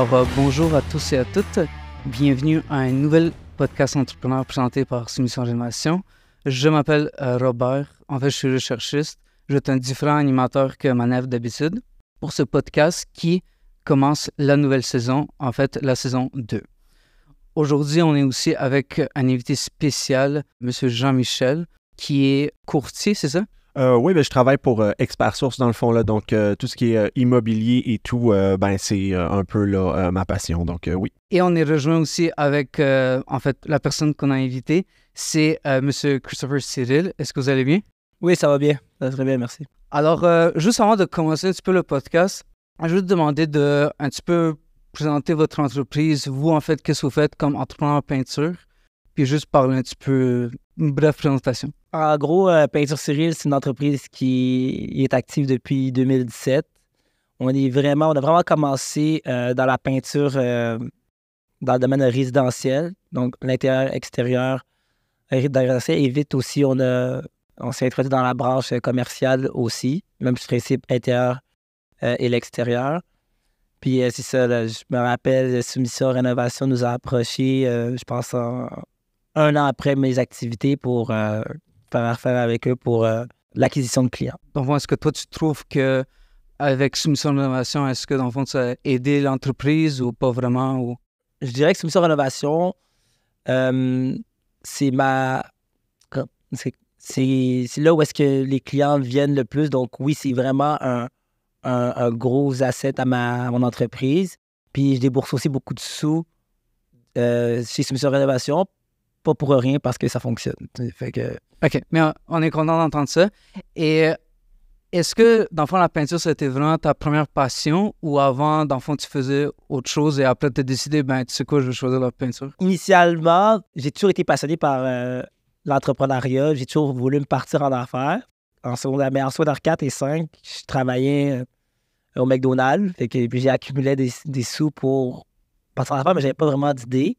Euh, bonjour à tous et à toutes. Bienvenue à un nouvel podcast entrepreneur présenté par Soumission Génération. Je m'appelle euh, Robert. En fait, je suis recherchiste. Je suis un différent animateur que Manève d'habitude pour ce podcast qui commence la nouvelle saison, en fait, la saison 2. Aujourd'hui, on est aussi avec un invité spécial, M. Jean-Michel, qui est courtier, c'est ça? Euh, oui, ben, je travaille pour euh, Expert Source dans le fond. Là, donc, euh, tout ce qui est immobilier et tout, ben, c'est un peu là, ma passion. Donc, oui. Et on est rejoint aussi avec, en fait, la personne qu'on a invitée, c'est M. Christopher Cyril. Est-ce que vous allez bien? Oui, ça va bien. Ça va très bien, merci. Alors, juste avant de commencer un petit peu le podcast, je vais te demander de un petit peu présenter votre entreprise. Vous, en fait, qu'est-ce que vous faites comme entrepreneur en peinture? Puis juste parler un petit peu, une brève présentation. En gros, euh, Peinture Cyril, c'est une entreprise qui est active depuis 2017. On est vraiment, on a vraiment commencé euh, dans la peinture euh, dans le domaine résidentiel, donc l'intérieur, extérieur, résidentiel. Et vite aussi, on a, on s'est introduit dans la branche commerciale aussi, même principe intérieur et l'extérieur. Puis c'est ça, je me rappelle, Soumission Rénovation nous a approchés, je pense, un an après mes activités pour faire avec eux pour euh, l'acquisition de clients. Donc, est-ce que toi, tu trouves que avec Soumission Rénovation, est-ce que, dans le fond, ça a aidé l'entreprise ou pas vraiment? Ou... Je dirais que Soumission Rénovation, euh, c'est ma... C'est là où est-ce que les clients viennent le plus. Donc, oui, c'est vraiment un, gros asset à, ma, mon entreprise. Puis, je débourse aussi beaucoup de sous euh, chez Soumission Rénovation pas pour rien parce que ça fonctionne. Fait OK, mais on est content d'entendre ça. Et est-ce que, dans le fond, la peinture, c'était vraiment ta première passion ou avant, dans le fond, tu faisais autre chose et après, tu as décidé, ben, tu sais quoi, je vais choisir la peinture? Initialement, j'ai toujours été passionné par euh, l'entrepreneuriat. J'ai toujours voulu me partir en affaires. En secondaire, mais en secondaire 4 et 5, je travaillais euh, au McDonald's. et puis j'ai accumulé des, sous pour partir en affaires, mais j'avais pas vraiment d'idée.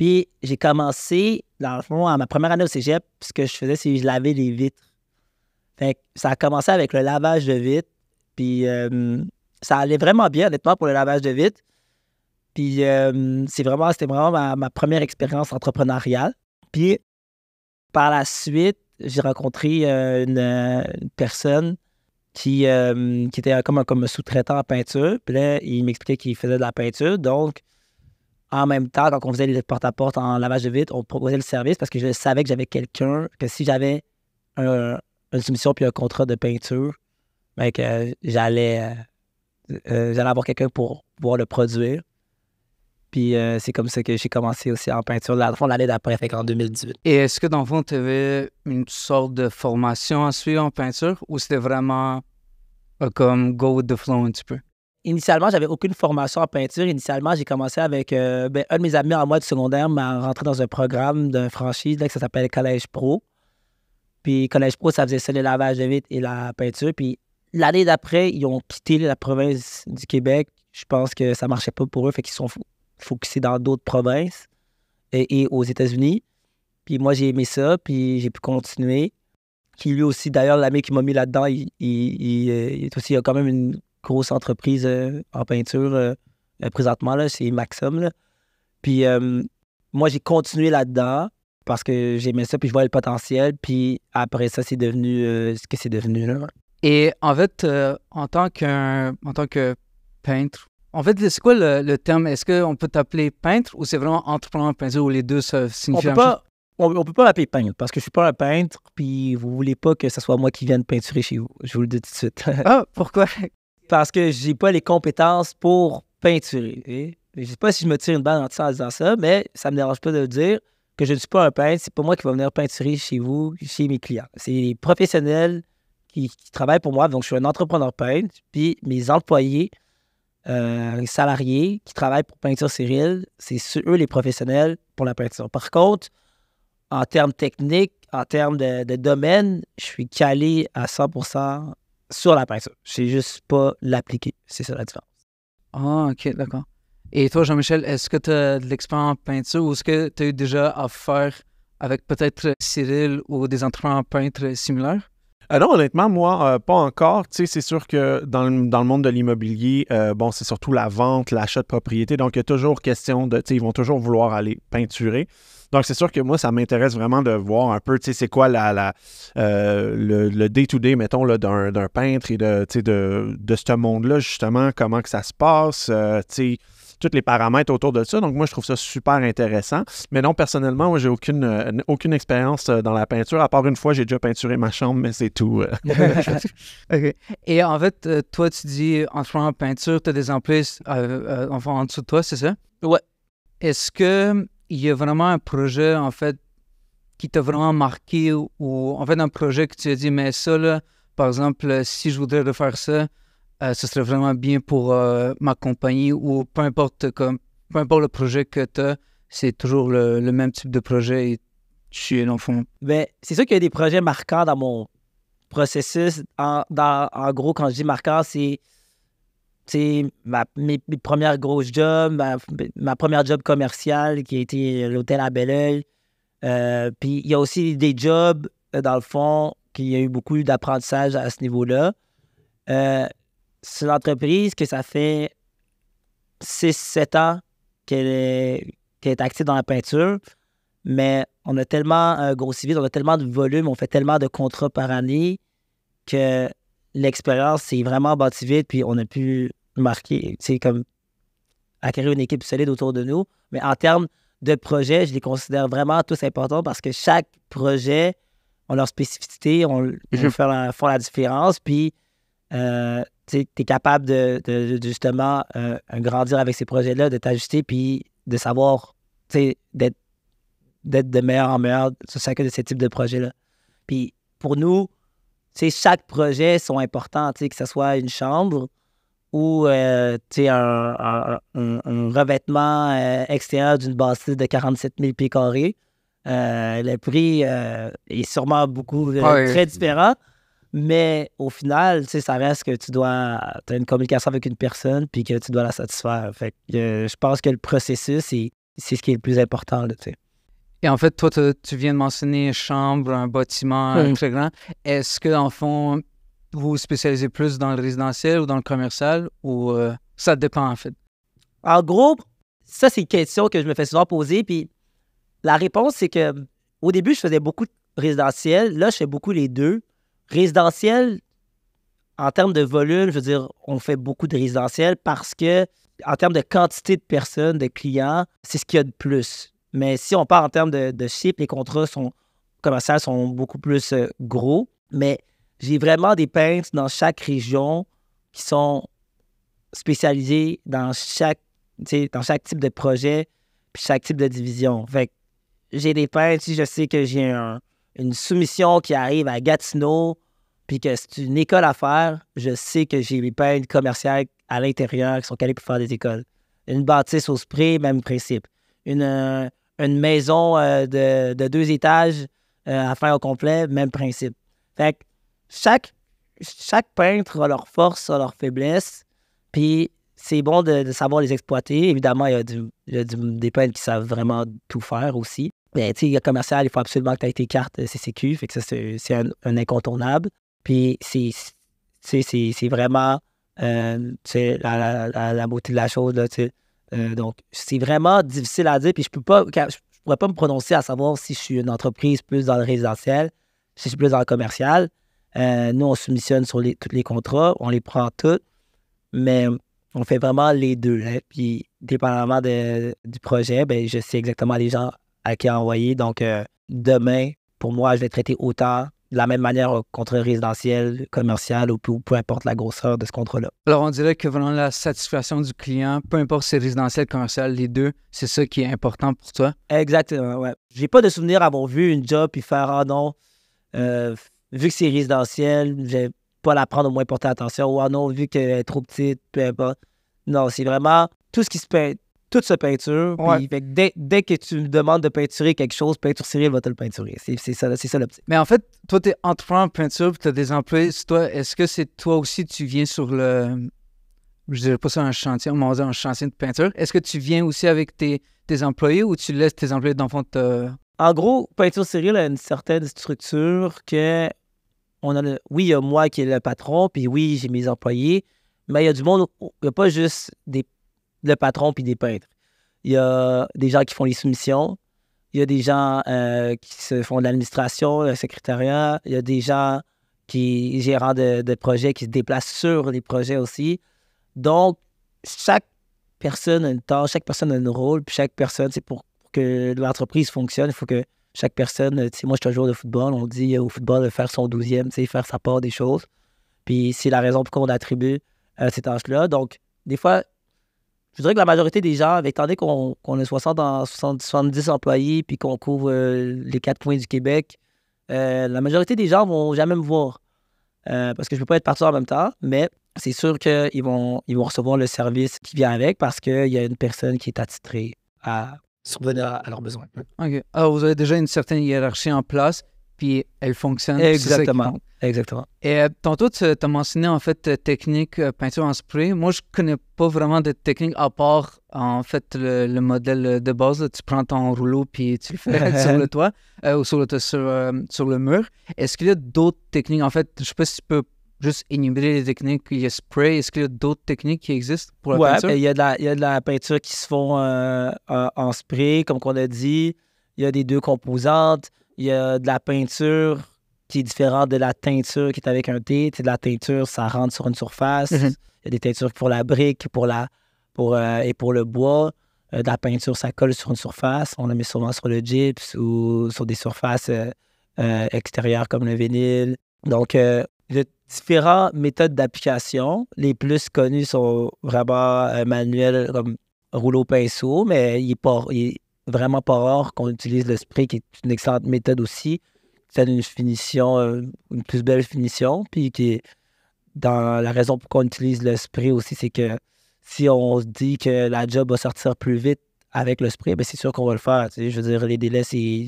Puis j'ai commencé, dans le fond, à ma première année au cégep, ce que je faisais, c'est que je lavais les vitres. Fait ça a commencé avec le lavage de vitres. Puis euh, ça allait vraiment bien, honnêtement, pour le lavage de vitres. Puis euh, c'est vraiment, c'était vraiment ma, première expérience entrepreneuriale. Puis par la suite, j'ai rencontré euh, une, personne qui, qui était comme un, comme un sous-traitant en peinture. Puis là, il m'expliquait qu'il faisait de la peinture. Donc, en même temps, quand on faisait les porte-à-porte en lavage de vitre, on proposait le service parce que je savais que j'avais quelqu'un, que si j'avais une soumission puis un contrat de peinture, ben que j'allais, euh, euh, j'allais avoir quelqu'un pour pouvoir le produire. Puis euh, c'est comme ça que j'ai commencé aussi en peinture, dans le fond, l'année d'après, fait en 2018. Et est-ce que, dans le fond, tu avais une sorte de formation à suivre en peinture ou c'était vraiment comme go with the flow un petit peu? Initialement, j'avais aucune formation en peinture. Initialement, j'ai commencé avec euh, ben, un de mes amis en moi de secondaire m'a rentré dans un programme d'un franchise là, que ça s'appelle Collège Pro. Puis Collège Pro, ça faisait ça, le lavage de vitres et la peinture. Puis l'année d'après, ils ont quitté la province du Québec. Je pense que ça marchait pas pour eux, fait qu'ils sont focusés dans d'autres provinces et, aux États-Unis. Puis moi, j'ai aimé ça, puis j'ai pu continuer. Qui lui aussi, d'ailleurs, l'ami qui m'a mis là-dedans, il, euh, est aussi, quand même une grosse entreprise euh, en peinture euh, euh, présentement, c'est Maxum. Puis moi, j'ai continué là-dedans parce que j'aimais ça, puis je voyais le potentiel. Puis après ça, c'est devenu ce que c'est devenu. Là. Et en fait, en, tant en tant que peintre, en fait, c'est quoi le, terme? Est-ce qu'on peut t'appeler peintre ou c'est vraiment entrepreneur peinture ou les deux ça signifie on peut pas, on, peut pas m'appeler peintre parce que je suis pas un peintre, puis vous voulez pas que ce soit moi qui vienne peinturer chez vous. Je vous le dis tout de suite. ah, pourquoi? parce que j'ai pas les compétences pour peinturer. Je je sais pas si je me tire une balle en disant ça, mais ça me dérange pas de dire que je ne suis pas un peintre. C'est pas moi qui vais venir peinturer chez vous, chez mes clients. C'est les professionnels qui, travaillent pour moi. Donc, je suis un entrepreneur peintre. Puis mes employés, euh, les salariés qui travaillent pour Peinture Cyril, c'est eux les professionnels pour la peinture. Par contre, en termes techniques, en termes de, de domaine, je suis calé à 100% sur la peinture. J'ai juste pas l'appliquer. C'est ça la différence. Ah, OK, d'accord. Et toi, Jean-Michel, est-ce que tu as de l'expérience en peinture ou est-ce que tu as eu déjà à faire avec peut-être Cyril ou des entraîneurs peintres similaires? Euh, non, honnêtement, moi, euh, pas encore. Tu sais, c'est sûr que dans le, monde de l'immobilier, euh, bon, c'est surtout la vente, l'achat de propriété. Donc, il y a toujours question de, tu sais, ils vont toujours vouloir aller peinturer. Donc, c'est sûr que moi, ça m'intéresse vraiment de voir un peu, tu sais, c'est quoi la, la euh, le day-to-day, mettons, d'un peintre et de, de, ce monde-là, justement, comment que ça se passe, euh, tu sais tous les paramètres autour de ça. Donc, moi, je trouve ça super intéressant. Mais non, personnellement, moi, j'ai aucune, euh, aucune expérience dans la peinture, à part une fois, j'ai déjà peinturé ma chambre, mais c'est tout. Et en fait, toi, tu dis, en faisant en peinture, tu as des emplois en dessous de toi, c'est ça? Ouais. Est-ce que il y a vraiment un projet, en fait, qui t'a vraiment marqué ou, en fait un projet que tu as dit, mais ça, là, par exemple, euh, si je voudrais refaire ça, euh, ce serait vraiment bien pour euh, ma compagnie ou peu importe, comme, peu importe le projet que tu as, c'est toujours le, même type de projet et tu es dans le fond. Ben, c'est sûr qu'il y a des projets marquants dans mon processus. En, en gros, quand je dis marquant, c'est ma, mes, mes, premières grosses jobs, ma, première job commerciale qui a été l'hôtel à Belleuil. Euh, puis il y a aussi des jobs, euh, dans le fond, qu'il y a eu beaucoup d'apprentissage à ce niveau-là. Euh, c'est une entreprise que ça fait 6-7 ans qu'elle est, active dans la peinture, mais on a tellement gros euh, grossi vite, on a tellement de volume, on fait tellement de contrats par année que l'expérience s'est vraiment bâtie vite, puis on a pu marquer, c'est comme acquérir une équipe solide autour de nous. Mais en termes de projets, je les considère vraiment tous importants parce que chaque projet a leur spécificité, on, mhm. fait la, font la différence. Puis, euh, tu es capable de, justement euh, grandir avec ces projets-là, de t'ajuster, puis de savoir, d'être de meilleur en meilleur sur chacun de ces types de projets-là. Puis, pour nous, chaque projet sont importants, que ce soit une chambre, ou euh, tu un, un, revêtement euh, extérieur d'une bâtisse de 47 000 pieds carrés. Euh, le prix est sûrement beaucoup très différent, mais au final, ça reste que tu dois as une communication avec une personne puis que tu dois la satisfaire. Fait que, je pense que le processus, c'est ce qui est le plus important. et en fait, toi, tu viens de mentionner une chambre, un bâtiment hum. très grand. Est-ce que, en fond, vous spécialisez plus dans le résidentiel ou dans le commercial ou euh, ça dépend en fait? En gros, ça, c'est une question que je me fais souvent poser. Puis la réponse, c'est que au début, je faisais beaucoup de résidentiel. Là, je fais beaucoup les deux. Résidentiel, en termes de volume, je veux dire, on fait beaucoup de résidentiel parce que, en termes de quantité de personnes, de clients, c'est ce qu'il y a de plus. Mais si on part en termes de, de les contrats sont, commerciaux sont beaucoup plus euh, gros. Mais j'ai vraiment des peintres dans chaque région qui sont spécialisés dans chaque, dans chaque type de projet puis chaque type de division. Fait j'ai des peintres, si je sais que j'ai une soumission qui arrive à Gatineau, puis que c'est une école à faire, je sais que j'ai des peintres commerciales à l'intérieur qui sont calés pour faire des écoles. Une bâtisse au spray, même principe. Une, euh, une maison euh, de, deux étages euh, à faire au complet, même principe. Fait que chaque, chaque peintre a leurs forces, a leurs faiblesses. Puis c'est bon de, savoir les exploiter. Évidemment, il y a, des peintres qui savent vraiment tout faire aussi. Mais tu sais, commercial, il faut absolument que tu aies tes cartes CCQ. Fait que ça, c'est un, incontournable. Puis c'est, vraiment la, beauté de la chose. Euh, donc, c'est vraiment difficile à dire. Puis je peux je pourrais pas me prononcer à savoir si je suis une entreprise plus dans le résidentiel, si je suis plus dans le commercial. Euh, nous, on soumissionne sur les, tous les contrats, on les prend tous, mais on fait vraiment les deux. Hein. Puis, dépendamment du projet, ben, je sais exactement les gens à qui envoyer. Donc, euh, demain, pour moi, je vais traiter autant de la même manière au contrat résidentiel, commercial ou peu, importe la grosseur de ce contrat-là. Alors, on dirait que vraiment la satisfaction du client, peu importe si c'est résidentiel, commercial, les deux, c'est ça qui est important pour toi. Exactement, ouais. J'ai pas de souvenir avoir vu une job et faire Ah non, euh, vu que c'est résidentiel, je vais pas la prendre au moins porter attention. Ou alors ah non, vu qu'elle est trop petite, peu importe. Non, c'est vraiment tout ce qui se peint, toute cette peinture. dès, dès, que tu me demandes de peinturer quelque chose, Peinture Cyril va te le peinturer. C'est ça, ça l'optique. Mais en fait, toi, tu es entrepreneur en peinture, puis tu as des employés. Toi, est-ce que c'est toi aussi, tu viens sur le. Je dirais pas ça un chantier, on va dire un chantier de peinture. Est-ce que tu viens aussi avec tes, tes, employés ou tu laisses tes employés dans le fond te. En gros, Peinture Cyril a une certaine structure que on a oui, il y a moi qui est le patron, puis oui, j'ai mes employés, mais il y a du monde, il n'y a pas juste des, le patron puis des peintres. Il y a des gens qui font les soumissions, il y a des gens euh, qui se font de l'administration, le secrétariat, il y a des gens qui gèrent des projets qui se déplacent sur les projets aussi. Donc, chaque personne a une tâche, chaque personne a un rôle, puis chaque personne, c'est pour que l'entreprise fonctionne, il faut que chaque personne, tu sais, moi, je suis un joueur de football. On dit euh, au football de faire son douzième, tu sais, faire sa part des choses. Puis c'est la raison pourquoi on attribue euh, ces tâches-là. Donc, des fois, je dirais que la majorité des gens, étant donné qu'on est a 60 dans 70 employés puis qu'on couvre euh, les quatre points du Québec, la majorité des gens vont jamais me voir parce que je ne peux pas être partout en même temps. Mais c'est sûr qu'ils vont, ils vont recevoir le service qui vient avec parce qu'il y a une personne qui est attitrée à subvenir à, leurs besoins. OK. Alors, ah, vous avez déjà une certaine hiérarchie en place, puis elle fonctionne. Exactement. Exactement. Et euh, tantôt, tu as mentionné en fait euh, technique euh, peinture en spray. Moi, je connais pas vraiment de technique à part en fait le, modèle de base. tu prends ton rouleau puis tu le fais sur le toit ou sur le, sur, sur le mur. Est-ce qu'il y a d'autres techniques? En fait, je sais pas si tu peux juste énumérer les techniques. Il y a spray. Est-ce qu'il y a d'autres techniques qui existent pour la ouais, peinture? Ben, il y, a de la, il y a de la peinture qui se font euh, en spray, comme on a dit. Il y a des deux composantes. Il y a de la peinture qui est différente de la teinture qui est avec un T. de la teinture, ça rentre sur une surface. Mhm. Il y a des teintures pour la brique pour la, pour, euh, et pour le bois. Euh, de la peinture, ça colle sur une surface. On la met souvent sur le gyps ou sur des surfaces extérieures comme le vinyle. Donc, il différentes méthodes d'application. Les plus connues sont vraiment euh, manuelles comme rouleau-pinceau, mais il est, vraiment pas rare qu'on utilise le spray, qui est une excellente méthode aussi. C'est une finition, euh, une plus belle finition. Puis qui dans la raison pour qu'on utilise le spray aussi, c'est que si on se dit que la job va sortir plus vite avec le spray, ben, c'est sûr qu'on va le faire. je veux dire, les délais, c'est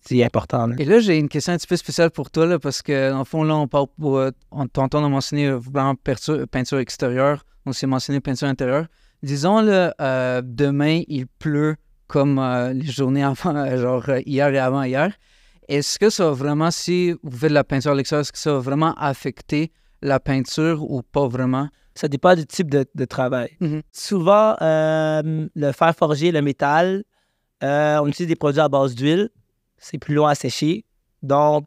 c'est important. Et là, j'ai une question un petit peu spéciale pour toi, parce que, en fond, là, on parle pour. Euh, on, t'entend, mentionné euh, vraiment peinture, extérieure, on s'est mentionné peinture intérieure. Disons, là, euh, demain, il pleut comme les journées avant, genre hier et avant-hier. Est-ce que ça va vraiment, si vous faites de la peinture à est-ce que ça va vraiment affecter la peinture ou pas vraiment? Ça dépend du type de, travail. Mm-hmm. Souvent, le fer forgé, le métal, on utilise des produits à base d'huile c'est plus long à sécher. Donc,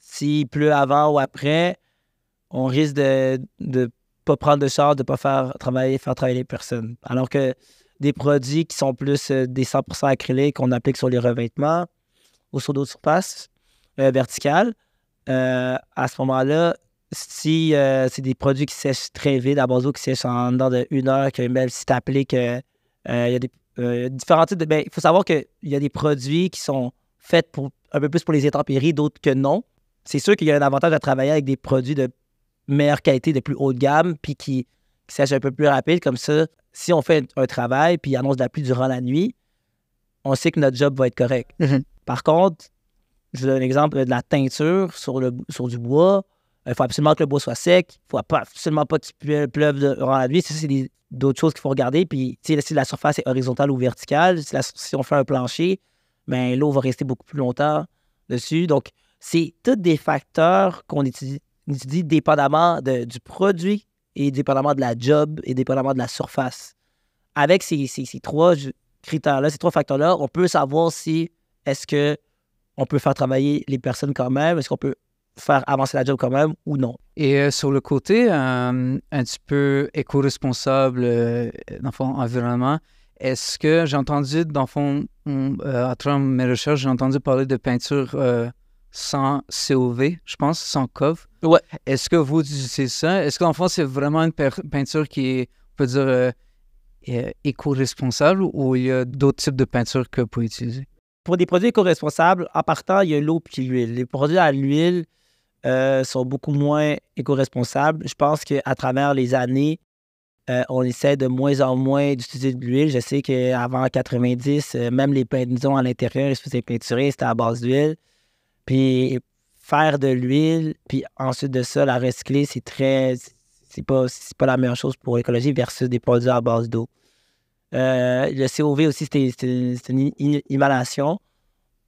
s'il pleut avant ou après, on risque de ne pas prendre de charge, de ne pas faire travailler, faire travailler les personnes. Alors que des produits qui sont plus euh, des 100% acryliques qu'on applique sur les revêtements ou sur d'autres surfaces euh, verticales, euh, à ce moment-là, si c'est des produits qui sèchent très vite, à base d'eau qui sèchent en dedans de une heure, que même si tu appliques, il y a des différents types de. Ben, il faut savoir qu'il y a des produits qui sont faites pour, un peu plus pour les intempéries, d'autres que non. C'est sûr qu'il y a un avantage à travailler avec des produits de meilleure qualité, de plus haut de gamme, puis qui, sèchent un peu plus rapide. Comme ça, si on fait un travail puis il annonce de la pluie durant la nuit, on sait que notre job va être correct. Mm-hmm. Par contre, je vous donne un exemple de la teinture sur, le, sur du bois. Il euh, faut absolument que le bois soit sec. Il ne faut absolument pas qu'il pleuve durant la nuit. Ça, c'est d'autres choses qu'il faut regarder. Puis, si la surface est horizontale ou verticale, si on fait un plancher, mais ben, l'eau va rester beaucoup plus longtemps dessus. Donc, c'est tous des facteurs qu'on étudie, dépendamment du produit et dépendamment de la job et dépendamment de la surface. Avec ces, trois critères-là, ces trois facteurs-là, on peut savoir si est-ce que on peut faire travailler les personnes quand même, est-ce qu'on peut faire avancer la job quand même ou non. Et euh, sur le côté euh, un petit peu éco-responsable, euh, environnement, est-ce que j'ai entendu, dans le fond, hum, euh, à travers mes recherches, j'ai entendu parler de peinture euh, sans COV, je pense, sans COV. Ouais. Est-ce que vous utilisez ça? Est-ce qu'en dans fond, c'est vraiment une peinture qui est, on peut dire, euh, éco-responsable ou il y a d'autres types de peinture que vous pouvez utiliser? Pour des produits éco-responsables, en partant, il y a l'eau puis l'huile. Les produits à l'huile sont beaucoup moins éco-responsables. Je pense qu'à travers les années, euh, on essaie de moins en moins d'utiliser de l'huile. Je sais qu'avant 90, euh, même les peintures à l'intérieur, ils se faisaient peinturer, c'était à base d'huile. Puis faire de l'huile, puis ensuite de ça, la recycler, c'est très. C'est pas, pas la meilleure chose pour l'écologie versus des produits à base d'eau. Euh, le COV aussi, c'est une, inhalation.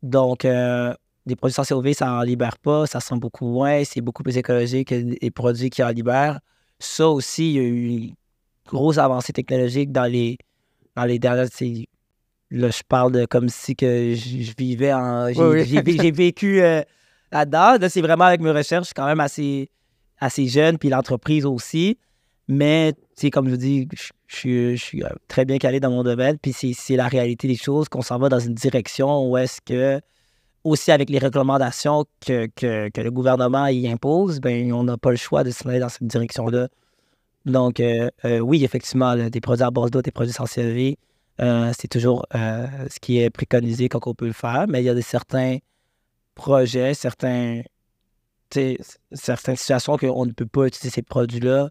Donc, des produits sans COV, ça n'en libère pas, ça sent beaucoup moins, c'est beaucoup plus écologique que les produits qui en libèrent. Ça aussi, il y a eu grosses avancées technologiques dans les, dans les dernières. Là, je parle de comme si que je, vivais en. J'ai vécu euh, là-dedans. c'est vraiment avec mes recherches, quand même assez, assez jeune, puis l'entreprise aussi. Mais, comme je vous dis, je, suis euh, très bien calé dans mon domaine. Puis c'est la réalité des choses qu'on s'en va dans une direction où est-ce que, aussi avec les recommandations que, que, le gouvernement y impose, ben, on n'a pas le choix de se mettre dans cette direction-là donc, euh, euh, oui, effectivement, des produits à base d'eau, des produits sans CV, euh, c'est toujours ce qui est préconisé quand on peut le faire, mais il y a certains projets, certains, certaines situations qu'on ne peut pas utiliser ces produits-là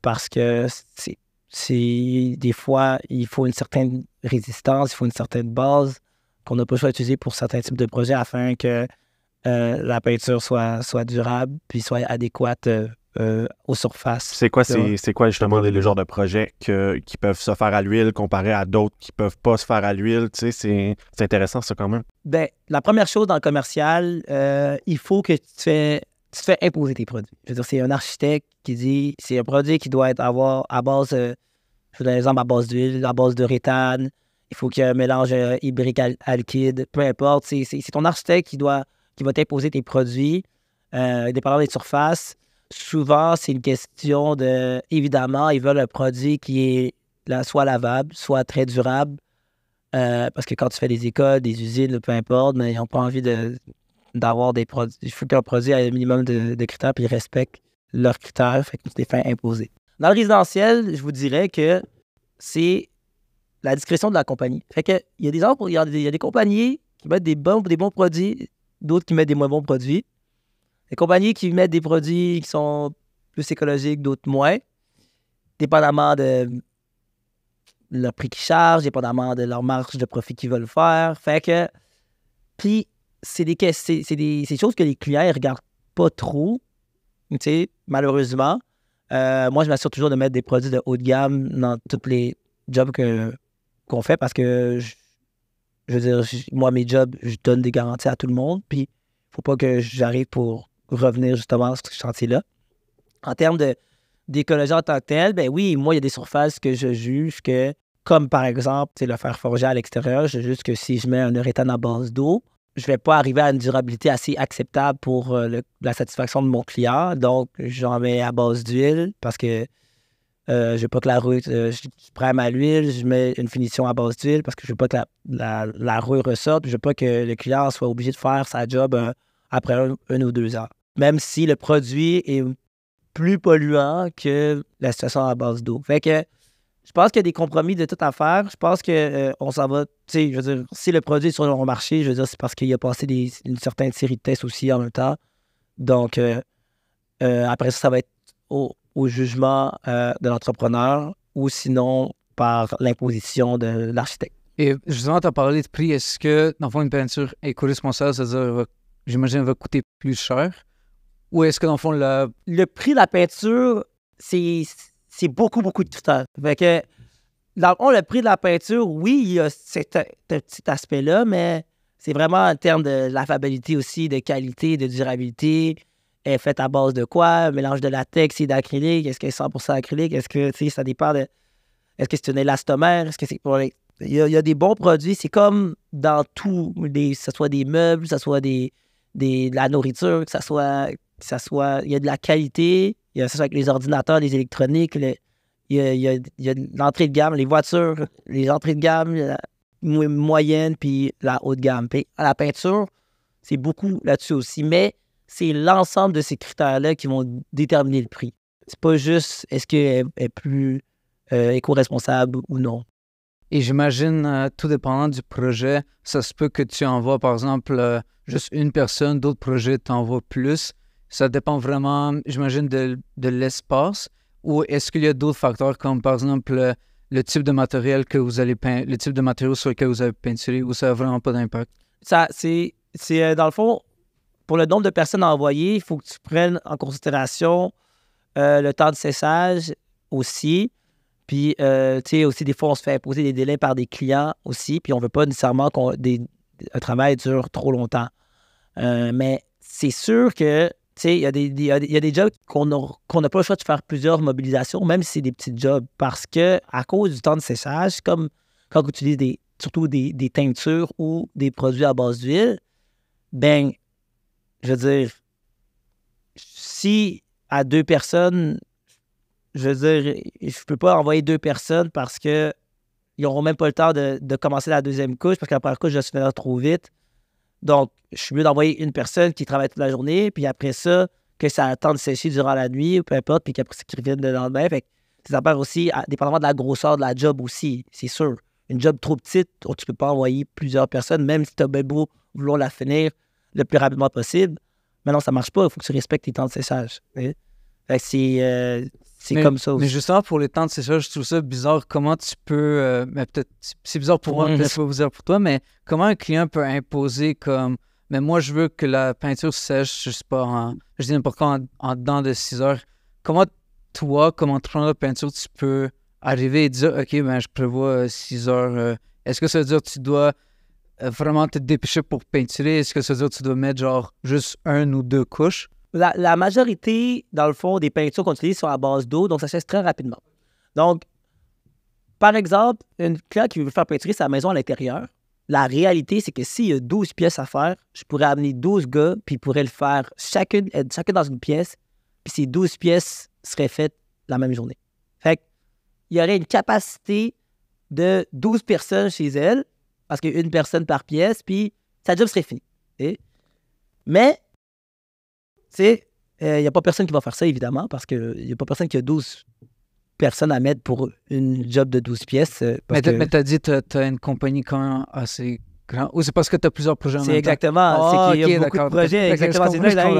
parce que des fois, il faut une certaine résistance, il faut une certaine base qu'on n'a pas le choix d'utiliser pour certains types de projets afin que la peinture soit, soit durable puis soit adéquate euh, aux surfaces. C'est quoi, c'est, quoi justement le genre de projet qui peuvent se faire à l'huile comparé à d'autres qui peuvent pas se faire à l'huile? c'est, intéressant ça quand même. Ben, la première chose dans le commercial, euh, il faut que tu te fais imposer tes produits. c'est un architecte qui dit c'est un produit qui doit être avoir à base, euh, je donne un à base d'huile, à base de rétane. Il faut qu'il y ait un mélange hybride alkyde, peu importe. C'est, ton architecte qui doit qui va t'imposer tes produits, dépendant des surfaces souvent, c'est une question de. Évidemment, ils veulent un produit qui est soit lavable, soit très durable. Euh, parce que quand tu fais des écoles, des usines, peu importe, mais ils n'ont pas envie d'avoir des produits. Il faut que produit ait un minimum de, critères, puis ils respectent leurs critères, fait que c'est des fins imposées. Dans le résidentiel, je vous dirais que c'est la discrétion de la compagnie. Fait que il y a des il il y a des compagnies qui mettent des bons, des bons produits, d'autres qui mettent des moins bons produits. Les compagnies qui mettent des produits qui sont plus écologiques, d'autres moins, dépendamment de leur prix qu'ils chargent, dépendamment de leur marge de profit qu'ils veulent faire. Fait que. Puis, c'est des, c'est des, choses que les clients ne regardent pas trop, malheureusement. Euh, moi, je m'assure toujours de mettre des produits de haut de gamme dans tous les jobs que, qu'on fait parce que, je, veux dire, moi, mes jobs, je donne des garanties à tout le monde. Puis, faut pas que j'arrive pour revenir justement à ce chantier-là. En termes d'écologie en tant que telle, ben oui, moi, il y a des surfaces que je juge que, comme par exemple, le fer forgé à l'extérieur, je juge que si je mets un uréthane à base d'eau, je ne vais pas arriver à une durabilité assez acceptable pour euh, la satisfaction de mon client. Donc, j'en mets à base d'huile parce que je euh, je veux pas que la rue. Euh, je, prends à l'huile, je mets une finition à base d'huile parce que je ne veux pas que la, rue ressorte. Je ne veux pas que le client soit obligé de faire sa job après un, ou deux heures même si le produit est plus polluant que la situation à base d'eau. Fait que je pense qu'il y a des compromis de tout à Je pense que euh, s'en va, je si le produit est sur le marché, je veux dire, c'est parce qu'il a passé une certaine série de tests aussi en même temps. Donc, euh, euh, après ça, ça va être au, jugement de l'entrepreneur ou sinon par l'imposition de l'architecte. Et justement, tu as parlé de prix. Est-ce que, dans le fond, une peinture éco-responsable, c'est-à-dire, j'imagine, va coûter plus cher? Ou est-ce que, dans le fond, le, prix de la peinture, c'est beaucoup, beaucoup de tout Fait que, dans le, le prix de la peinture, oui, il y a cet, aspect-là, mais c'est vraiment en termes de lavabilité aussi, de qualité, de durabilité. est fait à base de quoi? Mélange de latex et d'acrylique. Est-ce que c'est 100% acrylique? Est-ce que, tu sais, ça dépend de... Est-ce que c'est une élastomère? Est-ce que c'est Il y, a, des bons produits. C'est comme dans tout, que ce soit des meubles, que ce soit des, des, de la nourriture, que ce soit ça soit. Il y a de la qualité, il y a ça avec les ordinateurs, les électroniques, il, y a, l'entrée de gamme, les voitures, les entrées de gamme, la moyenne, puis la haute gamme. Puis la peinture, c'est beaucoup là-dessus aussi. Mais c'est l'ensemble de ces critères-là qui vont déterminer le prix. C'est pas juste est-ce qu'elle est plus euh, éco-responsable ou non. Et j'imagine, euh, tout dépendant du projet, ça se peut que tu envoies, par exemple, euh, juste une personne, d'autres projets t'envoient plus. Ça dépend vraiment, j'imagine, de, l'espace. Ou est-ce qu'il y a d'autres facteurs comme par exemple le, type de matériel que vous allez peindre, le type de matériau sur lequel vous avez peinturé ou ça n'a vraiment pas d'impact? Ça, c'est, c'est euh, dans le fond, pour le nombre de personnes envoyées, il faut que tu prennes en considération euh, le temps de cessage aussi. Puis, euh, tu sais, aussi, des fois, on se fait imposer des délais par des clients aussi. Puis, on ne veut pas nécessairement qu'un travail dure trop longtemps. mais c'est sûr que il y, a, y, a des jobs qu'on n'a pas le choix de faire plusieurs mobilisations, même si c'est des petits jobs, parce que à cause du temps de séchage, comme quand on utilise des, surtout des, teintures ou des produits à base d'huile, ben, je veux dire, si à deux personnes, je veux dire, je peux pas envoyer deux personnes parce que ils n'auront même pas le temps de, commencer la deuxième couche parce que la première couche, je suis là trop vite. Donc, je suis mieux d'envoyer une personne qui travaille toute la journée, puis après ça, que ça attend de sécher durant la nuit ou peu importe, puis qu'après ça, qu'ils reviennent le lendemain. Fait ça part aussi, dépendamment de la grosseur de la job aussi, c'est sûr. Une job trop petite, où oh, tu peux pas envoyer plusieurs personnes, même si tu as bien beau vouloir la finir le plus rapidement possible. Mais non, ça marche pas. Il faut que tu respectes les temps de séchage. Hein? Fait que c'est, euh, c'est comme ça aussi. Mais justement, pour les temps c'est ça, je trouve ça bizarre. Comment tu peux. Euh, mais peut-être c'est bizarre pour moi, peut-être pas bizarre pour toi, mais comment un client peut imposer comme. Mais moi, je veux que la peinture sèche, je sais pas, je dis n'importe quoi, en, dedans de 6 heures. Comment toi, comme entrepreneur de peinture, tu peux arriver et dire OK, ben, je prévois 6 euh, heures. Euh, est-ce que ça veut dire que tu dois vraiment te dépêcher pour peinturer? Est-ce que ça veut dire que tu dois mettre genre juste un ou deux couches? la, majorité, dans le fond, des peintures qu'on utilise sont à base d'eau, donc ça sèche très rapidement. Donc, par exemple, une cliente qui veut faire peinturer sa maison à l'intérieur, la réalité, c'est que s'il y a 12 pièces à faire, je pourrais amener 12 gars, puis ils pourraient le faire chacune, euh, chacune dans une pièce, puis ces 12 pièces seraient faites la même journée. Fait qu'il y aurait une capacité de 12 personnes chez elle, parce une personne par pièce, puis sa job serait finie. Mais sais, il euh, n'y a pas personne qui va faire ça, évidemment, parce qu'il n'y a pas personne qui a 12 personnes à mettre pour une job de 12 pièces. Euh, mais tu as dit que tu as une compagnie quand même assez grande. Ou c'est parce que tu as plusieurs projets en C'est exactement. c'est ah, qu'il y a beaucoup de projets. Exactement.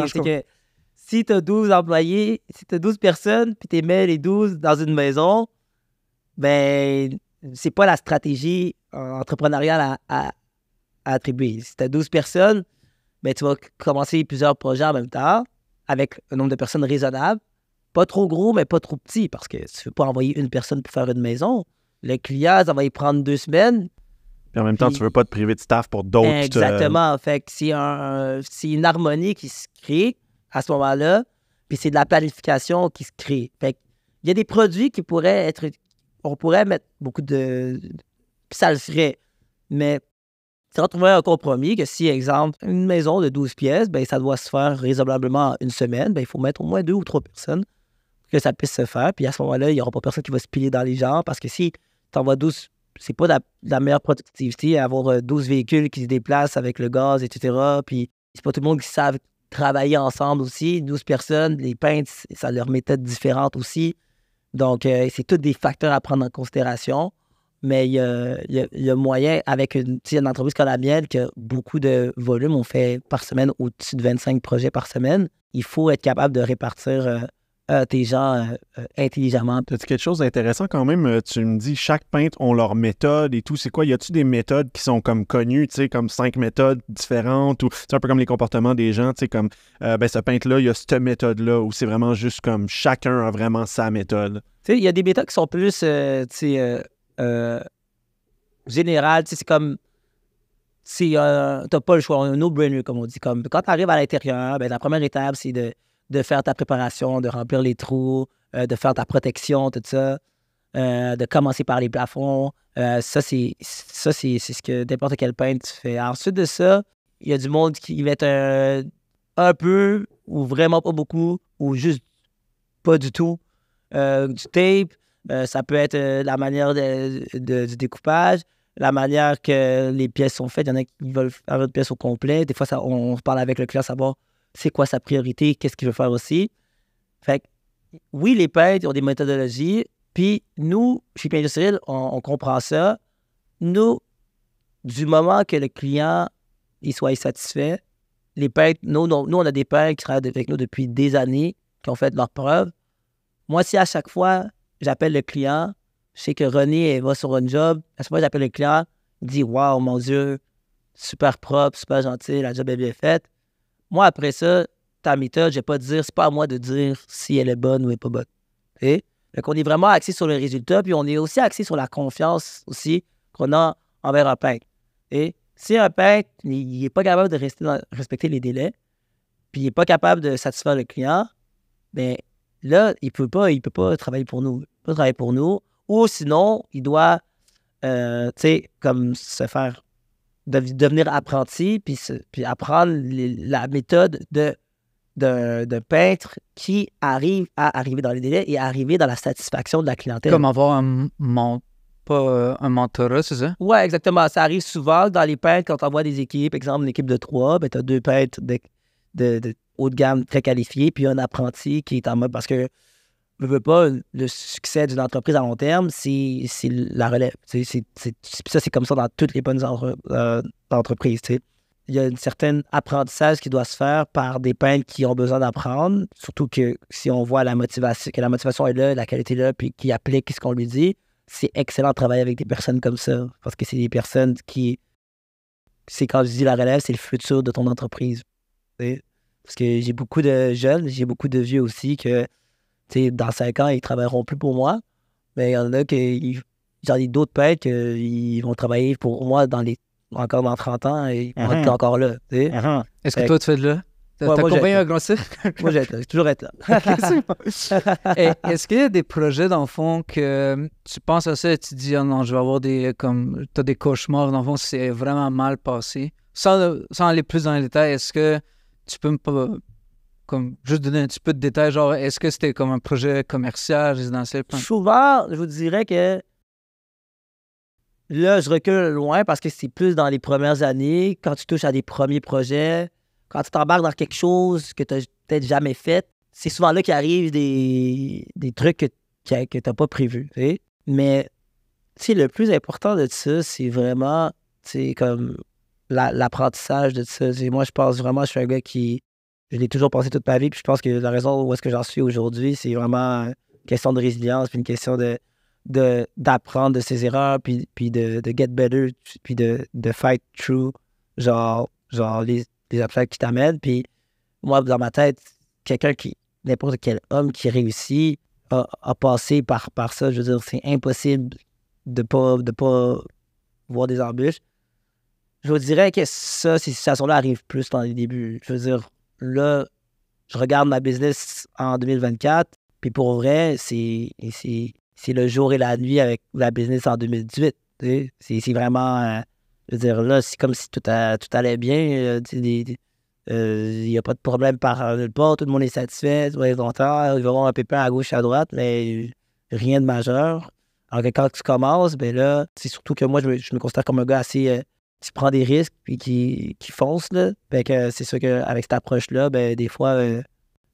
C'est que si tu as 12 employés, si tu as 12 personnes, puis tu mets les 12 dans une maison, ben c'est pas la stratégie euh, entrepreneuriale à, à attribuer. Si tu as 12 personnes, mais ben, tu vas commencer plusieurs projets en même temps avec un nombre de personnes raisonnable. Pas trop gros, mais pas trop petit, parce que tu ne veux pas envoyer une personne pour faire une maison. Le client, ça va y prendre deux semaines. Puis en même temps, tu ne veux pas te priver de staff pour d'autres. Euh, Exactement. Fait que c'est un, une harmonie qui se crée à ce moment-là. Puis c'est de la planification qui se crée. Fait il y a des produits qui pourraient être. On pourrait mettre beaucoup de. Puis ça le ferait. Mais on retrouver un compromis que si, exemple, une maison de 12 pièces, ben, ça doit se faire raisonnablement une semaine, ben, il faut mettre au moins deux ou trois personnes pour que ça puisse se faire. Puis à ce moment-là, il n'y aura pas personne qui va se piler dans les gens parce que si tu envoies 12, c'est pas la, la, meilleure productivité, avoir 12 euh, véhicules qui se déplacent avec le gaz, etc. Puis c'est pas tout le monde qui savent travailler ensemble aussi. 12 personnes, les peintres, ça leur méthode différente aussi. Donc, euh, c'est tous des facteurs à prendre en considération mais il y a, moyen, avec une, une entreprise comme la mienne, que beaucoup de volumes on fait par semaine au-dessus de 25 projets par semaine, il faut être capable de répartir euh, euh, tes gens euh, intelligemment intelligemment. As-tu quelque chose d'intéressant quand même? Tu me dis, chaque peintre ont leur méthode et tout. C'est quoi? Y a t il des méthodes qui sont comme connues, tu sais, comme cinq méthodes différentes ou c'est un peu comme les comportements des gens, tu sais, comme, ben, ce peintre-là, il y a cette méthode-là ou c'est vraiment juste comme chacun a vraiment sa méthode? Tu sais, il y a des méthodes qui sont plus, tu sais, euh, général, c'est comme si t'as pas le choix, un no-brainer, comme on dit. Comme, quand tu arrives à l'intérieur, ben, la première étape, c'est de, de, faire ta préparation, de remplir les trous, euh, de faire ta protection, tout ça, euh, de commencer par les plafonds. ça, c'est ce que n'importe quel peintre tu fais. ensuite de ça, il y a du monde qui va être un, un, peu, ou vraiment pas beaucoup, ou juste pas du tout, du tape, euh, ça peut être euh, la manière de, du découpage, la manière que les pièces sont faites. Il y en a qui veulent faire une pièce au complet. Des fois, ça, on, parle avec le client, savoir c'est quoi sa priorité, qu'est-ce qu'il veut faire aussi. Fait oui, les peintres ont des méthodologies. Puis nous, chez Peintre Cyril, on, comprend ça. Nous, du moment que le client il soit satisfait, les peintres, nous, nous, on a des peintres qui travaillent avec nous depuis des années, qui ont fait leurs preuves. Moi, si à chaque fois, j'appelle le client, je sais que René, va sur un job. À ce moment-là, j'appelle le client, il dit Waouh, mon Dieu, super propre, super gentil, la job est bien faite. Moi, après ça, ta méthode, je vais pas dire, dire, c'est pas à moi de dire si elle est bonne ou elle pas bonne. et Donc, on est vraiment axé sur le résultat, puis on est aussi axé sur la confiance aussi qu'on a envers un peintre. Et si un peintre n'est pas capable de respecter les délais, puis il n'est pas capable de satisfaire le client, bien là, il ne peut, pas, il peut pas travailler pour nous peut travailler pour nous. Ou sinon, il doit, euh, tu sais, comme se faire devenir apprenti, puis, puis apprendre la méthode de, de, peintre qui arrive à arriver dans les délais et arriver dans la satisfaction de la clientèle. Comme avoir un, mon, euh, mentorat, c'est ça? Oui, exactement. Ça arrive souvent dans les peintres, quand on voit des équipes, exemple, une équipe de trois, ben, tu as deux peintres de, de, haut de gamme très qualifiés, puis un apprenti qui est en mode parce que veux pas, le succès d'une entreprise à long terme, c'est la relève. C'est, ça, c'est comme ça dans toutes les bonnes euh, entreprises. Il y a un certain apprentissage qui doit se faire par des peintres qui ont besoin d'apprendre, surtout que si on voit la motivation, que la motivation est là, la qualité est là, puis qui applique ce qu'on lui dit, c'est excellent de travailler avec des personnes comme ça, parce que c'est des personnes qui, c'est quand je dis la relève, c'est le futur de ton entreprise. Parce que j'ai beaucoup de jeunes, j'ai beaucoup de vieux aussi que dans cinq ans, ils travailleront plus pour moi. Mais il y en a qui. J'en ai d'autres peut-être qu'ils vont travailler pour moi dans les, encore dans 30 ans et ils vont être uh-huh. encore là. Uh-huh. Est-ce que toi, tu fais de là? T'as combien moi, j'ai toujours été là. Eh, est-ce qu'il y a des projets, dans le fond, que tu penses à ça et tu dis, ah non, je vais avoir des. comme des cauchemars, dans le fond, c'est vraiment mal passé. Sans, sans aller plus dans les détails, est-ce que tu peux me juste donner un petit peu de détails, genre est-ce que c'était comme un projet commercial, résidentiel? Souvent, je vous dirais que là, je recule loin parce que c'est plus dans les premières années, quand tu touches à des premiers projets, quand tu t'embarques dans quelque chose que tu n'as peut-être jamais fait, c'est souvent là qu'arrivent des, des trucs que, que, tu n'as pas prévu. Mais le plus important de ça, c'est vraiment comme l'apprentissage de ça. moi, je pense vraiment, je suis un gars qui je l'ai toujours pensé toute ma vie. Puis je pense que la raison où est-ce que j'en suis aujourd'hui, c'est vraiment une question de résilience, puis une question de d'apprendre de, ses erreurs, puis, puis de, get better, puis de, fight through, genre, genre les, obstacles qui t'amènent. Puis moi, dans ma tête, quelqu'un qui, n'importe quel homme qui réussit a, passer passé par, par ça. Je veux dire, c'est impossible de pas, de pas voir des embûches. Je vous dirais que ça, ces situations-là arrivent plus dans les débuts. Je veux dire, là, je regarde ma business en 2024. Puis pour vrai, c'est, le jour et la nuit avec la business en 2018. C'est, vraiment, euh, je veux dire, là, c'est comme si tout, tout allait bien. Euh, il n'y euh, a pas de problème par nulle part. Tout le monde est satisfait. Tout le monde avoir un pépin à gauche, à droite, mais rien de majeur. Alors que quand tu commences, ben là, c'est surtout que moi, je me, je me considère comme un gars assez tu prends des risques puis qui, qui euh, c'est sûr qu'avec cette approche-là, ben, des fois, euh,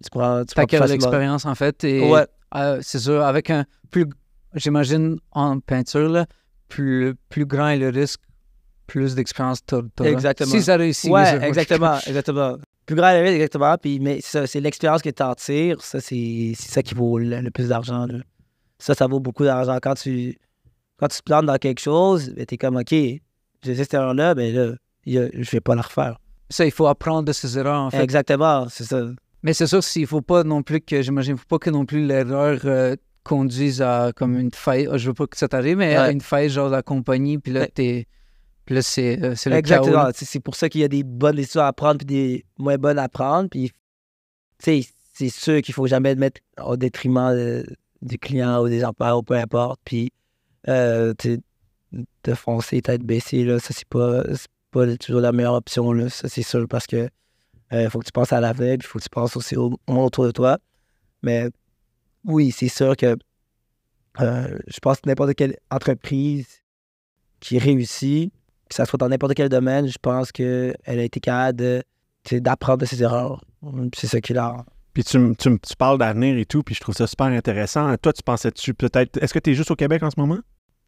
tu prends. Tu prends l'expérience, en fait. Et, euh, c'est sûr, avec un plus. J'imagine en peinture, là, plus, plus grand est le risque, plus d'expérience tu Exactement. Si ça réussit. Ouais, exactement, Plus grand est le risque, exactement. Puis, mais c'est l'expérience qui tu en Ça, c'est ça qui vaut le, plus d'argent. Ça, ça vaut beaucoup d'argent. Quand tu, quand tu te plantes dans quelque chose, ben, tu es comme, OK, cette erreurs là ben là, je ne vais pas la refaire. Ça, il faut apprendre de ces erreurs, en fait. Exactement, c'est ça. Mais c'est sûr, ne faut pas non plus que, j'imagine, faut pas que non plus l'erreur euh, conduise à comme une faille, ah, je veux pas que ça t'arrive, mais à une faille genre la compagnie, puis là, là, c'est, le euh, c'est le Exactement. C'est pour ça qu'il y a des bonnes histoires à apprendre puis des moins bonnes à apprendre. Puis, tu sais, c'est sûr qu'il faut jamais le mettre au détriment euh, du client ou des employeurs, peu importe. Puis, euh, de foncer tête baissée, là, ça, c'est pas, pas toujours la meilleure option, là, ça, c'est sûr, parce que euh, faut que tu penses à l'avenir, puis faut que tu penses aussi au monde autour de toi. Mais oui, c'est sûr que euh, je pense que n'importe quelle entreprise qui réussit, que ça soit dans n'importe quel domaine, je pense qu'elle a été capable d'apprendre de, ses erreurs. Hum, c'est ce qui l'a. Puis tu, tu, parles d'avenir et tout, puis je trouve ça super intéressant. Toi, tu pensais-tu peut-être. Est-ce que tu es juste au Québec en ce moment?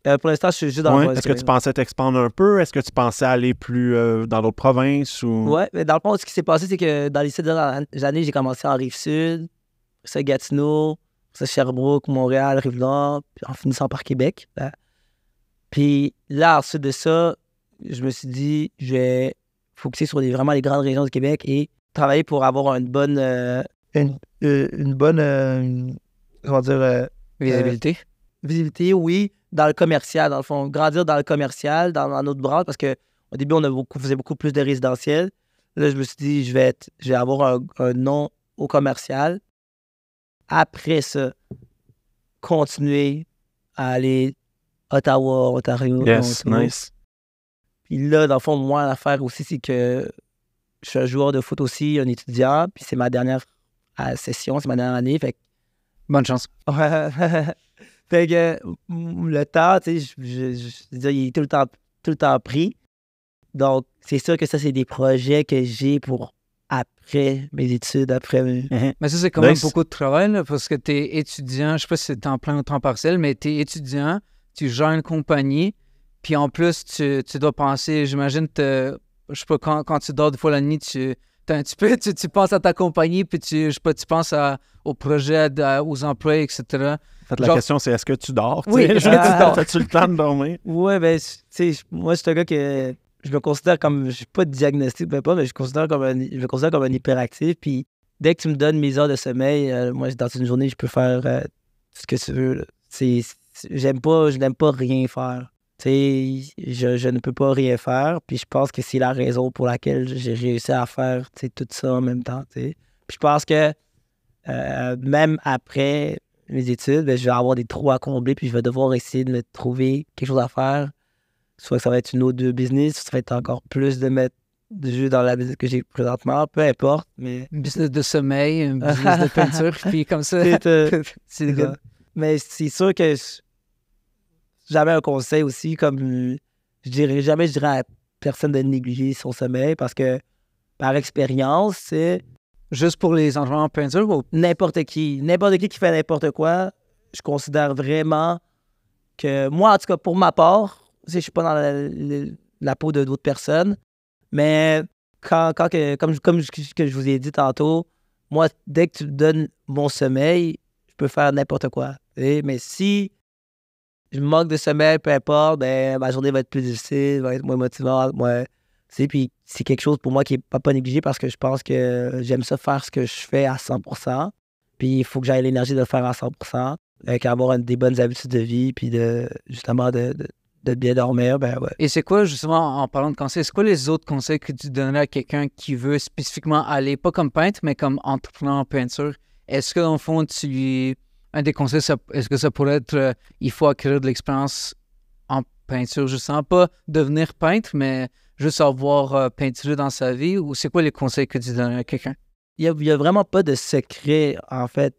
Euh, pour l'instant, je suis juste dans ouais. Est-ce que tu pensais t'expandre un peu? Est-ce que tu pensais aller plus euh, dans d'autres provinces? Ou... Oui, mais dans le fond, ce qui s'est passé, c'est que dans les six dernières années, j'ai commencé en Rive-Sud, ça Gatineau, ça Sherbrooke, Montréal, Rive-Nord, puis en finissant par Québec. Puis là, ensuite de ça, je me suis dit, je vais focuser sur les, vraiment les grandes régions du Québec et travailler pour avoir une bonne. Euh, une, bonne. comment dire. visibilité. visibilité, oui dans le commercial, dans le fond, grandir dans le commercial, dans, notre branche, parce qu'au début, on, faisait beaucoup plus de résidentiel. Là, je me suis dit, je vais, être, je vais avoir un, nom au commercial. Après ça, continuer à aller Ottawa, Ontario. Yes, nice. Puis là, dans le fond, moi, l'affaire aussi, c'est que je suis un joueur de foot aussi, un étudiant, puis c'est ma dernière euh, session, c'est ma dernière année. Fait... Bonne chance. Fait que mm, le temps, tu sais, il est tout le temps, tout pris. Donc, c'est sûr que ça, c'est des projets que j'ai pour après mes études, après. Mais ça, c'est quand même beaucoup de travail, parce que tu es étudiant, je sais pas si c'est en plein ou temps partiel, mais tu es étudiant, tu gères une compagnie, puis en plus, tu, dois penser, j'imagine, je sais pas, quand, quand, tu dors des fois la nuit, tu. Un petit tu, penses à ta compagnie, puis tu, je sais pas, tu penses aux projets, aux emplois, etc la question, c'est est-ce que tu dors? tu As-tu le temps de dormir? Oui, ben, tu sais, moi, je un gars que je me considère comme, je suis pas de diagnostic, ben, pas, mais je, considère comme je me considère comme un hyperactif. Puis dès que tu me donnes mes heures de sommeil, euh, moi, dans une journée, je peux faire euh, ce que tu veux. J'aime pas, je n'aime pas rien faire. je, je ne peux pas rien faire. Puis je pense que c'est la raison pour laquelle j'ai réussi à faire tout ça en même temps. Puis je pense que euh, même après mes études, ben, je vais avoir des trous à combler, puis je vais devoir essayer de me trouver quelque chose à faire. Soit ça va être une autre de business, soit ça va être encore plus de mettre du jeu dans la business que j'ai présentement, peu importe. Mais... Une business de sommeil, un business de peinture, puis comme ça. C'est good. Mais c'est sûr que J'avais un conseil aussi, comme je dirais jamais, je dirais à personne de négliger son sommeil parce que par expérience, c'est juste pour les entraîneurs en peinture ou n'importe qui, n'importe qui qui fait n'importe quoi, je considère vraiment que moi, en tout cas, pour ma part, je ne suis pas dans la, peau de d'autres personnes, mais quand, quand comme, comme je, que je vous ai dit tantôt, moi, dès que tu me donnes mon sommeil, je peux faire n'importe quoi. mais si je manque de sommeil, peu importe, ben, ma journée va être plus difficile, va être moins motivante, moins puis c'est quelque chose pour moi qui n'est pas, pas négligé parce que je pense que j'aime ça faire ce que je fais à 100 puis il faut que j'aille l'énergie de le faire à 100 avec avoir des bonnes habitudes de vie, puis de, justement de, bien dormir. Ben ouais. Et c'est quoi, justement, en parlant de conseils, c'est quoi les autres conseils que tu donnerais à quelqu'un qui veut spécifiquement aller, pas comme peintre, mais comme entrepreneur en peinture? Est-ce que, dans le fond, Un des conseils, est-ce que ça pourrait être euh, il faut acquérir de l'expérience en peinture, je justement, pas devenir peintre, mais juste savoir euh, dans sa vie ou c'est quoi les conseils que tu donnerais à quelqu'un? Il n'y a, vraiment pas de secret, en fait.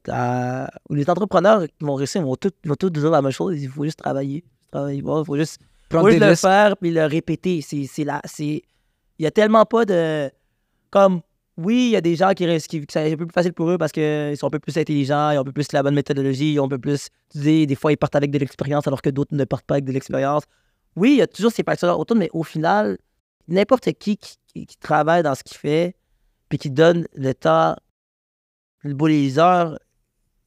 Les entrepreneurs qui vont réussir vont tous vont tout dire la même chose. Il faut juste travailler. Il faut juste, le faire puis le répéter. C'est, là, Il n'y a tellement pas de. Comme, oui, il y a des gens qui réussissent, qui, c'est un peu plus facile pour eux parce qu'ils sont un peu plus intelligents, ils ont un peu plus la bonne méthodologie, ils ont un peu plus. des fois, ils partent avec de l'expérience alors que d'autres ne partent pas avec de l'expérience. Oui, il y a toujours ces facteurs autour, mais au final, N'importe qui qui, travaille dans ce qu'il fait, puis qui donne le temps, le beau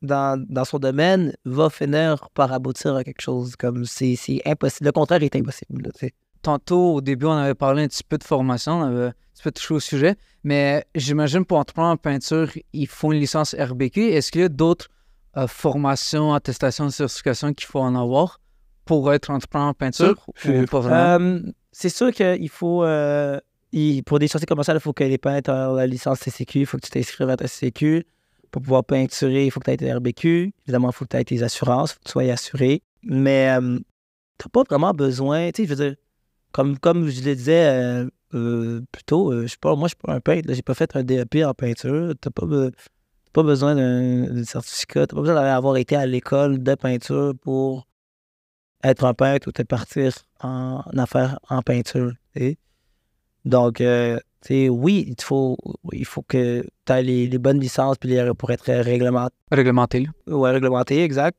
dans, dans son domaine, va finir par aboutir à quelque chose. Comme c'est, impossible. Le contraire est impossible. Tantôt, au début, on avait parlé un petit peu de formation, on avait un petit peu touché au sujet, mais j'imagine pour entreprendre en peinture, il faut une licence RBQ. Est-ce qu'il y a d'autres euh, formations, attestations, certifications qu'il faut en avoir pour être entrepreneur en peinture ou pas vraiment? Euh, c'est sûr qu'il faut. Euh, pour des comme commerciales, il faut que les peintres aient la licence TCQ, il faut que tu t'inscrives à ta CQ. Pour pouvoir peinturer, il faut que tu aies tes RBQ. Évidemment, il faut que tu aies tes assurances, il faut que tu sois assuré. Mais euh, tu n'as pas vraiment besoin. Tu sais, je veux dire, comme, comme je le disais euh, euh plus tôt, je pas, moi, je suis pas un peintre. J'ai pas fait un DEP en peinture. Tu n'as pas, pas, besoin d'un certificat. Tu n'as pas besoin d'avoir été à l'école de peinture pour être un peintre ou te partir en, affaires en peinture. Et Donc, euh, tu oui, il faut, il faut que tu aies les, bonnes licences puis pour être réglementé. Réglementé. Oui, réglementé, exact.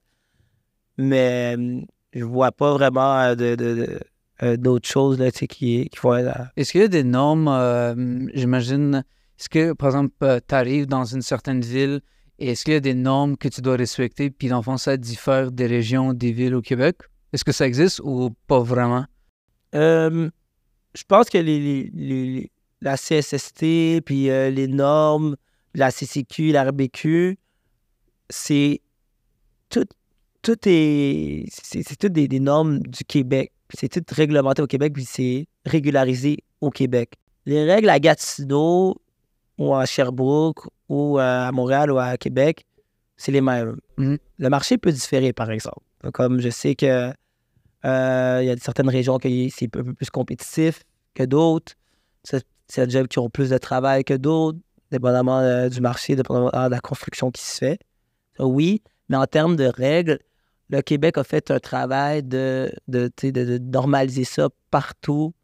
Mais je je vois pas vraiment euh, de, de, euh, d'autres choses là, qui, qui vont Est-ce qu'il y a des normes, j'imagine, est-ce que, par exemple, tu arrives dans une certaine ville et est-ce qu'il y a des normes que tu dois respecter, puis dans le fond, ça diffère des régions, des villes au Québec? Est-ce que ça existe ou pas vraiment? Euh, je pense que la CSST, puis euh, les normes, la CCQ, la RBQ, c'est tout, est, c'est, toutes des, normes du Québec. C'est tout réglementé au Québec, puis c'est régularisé au Québec. Les règles à Gatineau ou à Sherbrooke ou à Montréal ou à Québec, c'est les mêmes. Mhm. Le marché peut différer, par exemple. Comme je sais que euh, il y a certaines régions qui sont un peu plus compétitif que d'autres. C'est des jobs qui ont plus de travail que d'autres, dépendamment euh, du marché, dépendamment ah, de la construction qui se fait. Oui, mais en termes de règles, le Québec a fait un travail de, de, normaliser ça partout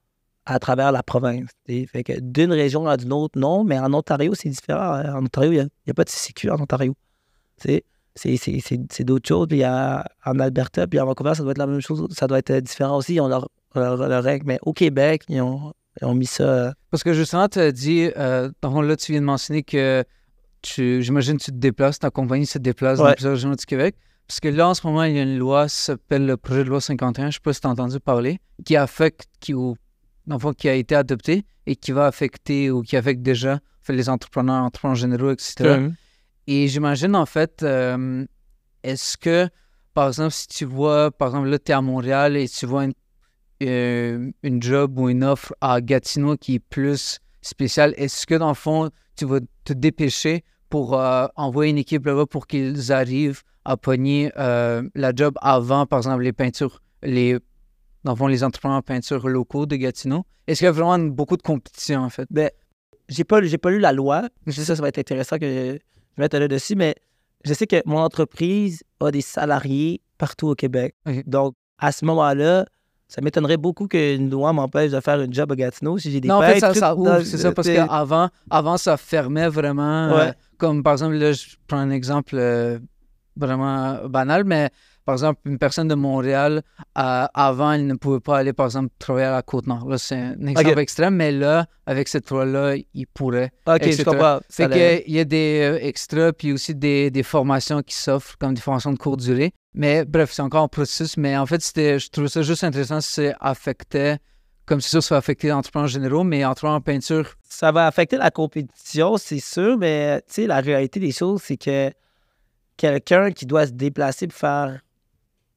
à travers la province. d'une région à une autre, non, mais en Ontario, c'est différent. En Ontario, il n'y a, pas de CCQ en Ontario. c'est c'est d'autres choses. Puis en Alberta, puis en Vancouver, ça doit être la même chose. Ça doit être euh, différent aussi. Ils ont leur, règle. Mais au Québec, ils ont, mis ça. Euh, Parce que justement, tu as dit, euh, là, tu viens de mentionner que j'imagine tu te déplaces, ta compagnie se déplace dans plusieurs régions du Québec. Parce que là, en ce moment, il y a une loi qui s'appelle le projet de loi 51, je ne sais pas si tu as entendu parler, qui affecte, qui, ou, qui a été adoptée et qui va affecter ou qui affecte déjà les entrepreneurs, entrepreneurs généraux, etc. Et j'imagine, en fait, euh, est-ce que, par exemple, si tu vois, par exemple, là, tu es à Montréal et tu vois euh, une, job ou une offre à Gatineau qui est plus spéciale, est-ce que, dans le fond, tu vas te dépêcher pour euh, envoyer une équipe là-bas pour qu'ils arrivent à pogner la job avant, par exemple, les peintures, les dans le fond, les entrepreneurs en peinture locaux de Gatineau? Est-ce qu'il y a vraiment beaucoup de compétition, en fait? Ben, j'ai pas, j'ai pas lu la loi. Ça, ça va être intéressant que je vais là-dessus, mais je sais que mon entreprise a des salariés partout au Québec. Donc, à ce moment-là, ça m'étonnerait beaucoup qu'une loi m'empêche de faire un job à Gatineau si j'ai des Non, en fait, ça, c'est ça, parce qu'avant, avant, ça fermait vraiment. Euh, comme par exemple, là, je prends un exemple euh, vraiment banal, mais par exemple, une personne de Montréal, euh, avant, elle ne pouvait pas aller, par exemple, travailler à la Côte-Nord. Là, c'est un exemple extrême, mais là, avec cette loi-là, il pourrait. OK, je comprends. C'est qu'il y a des euh, extras, puis aussi des, formations qui s'offrent, comme des formations de courte durée. Mais bref, c'est encore en processus. Mais en fait, je trouve ça juste intéressant si ça affectait comme c'est sûr, ça va affecter l'entreprise en général, mais entre en peinture. Ça va affecter la compétition, c'est sûr, mais tu sais, la réalité des choses, c'est que quelqu'un qui doit se déplacer pour faire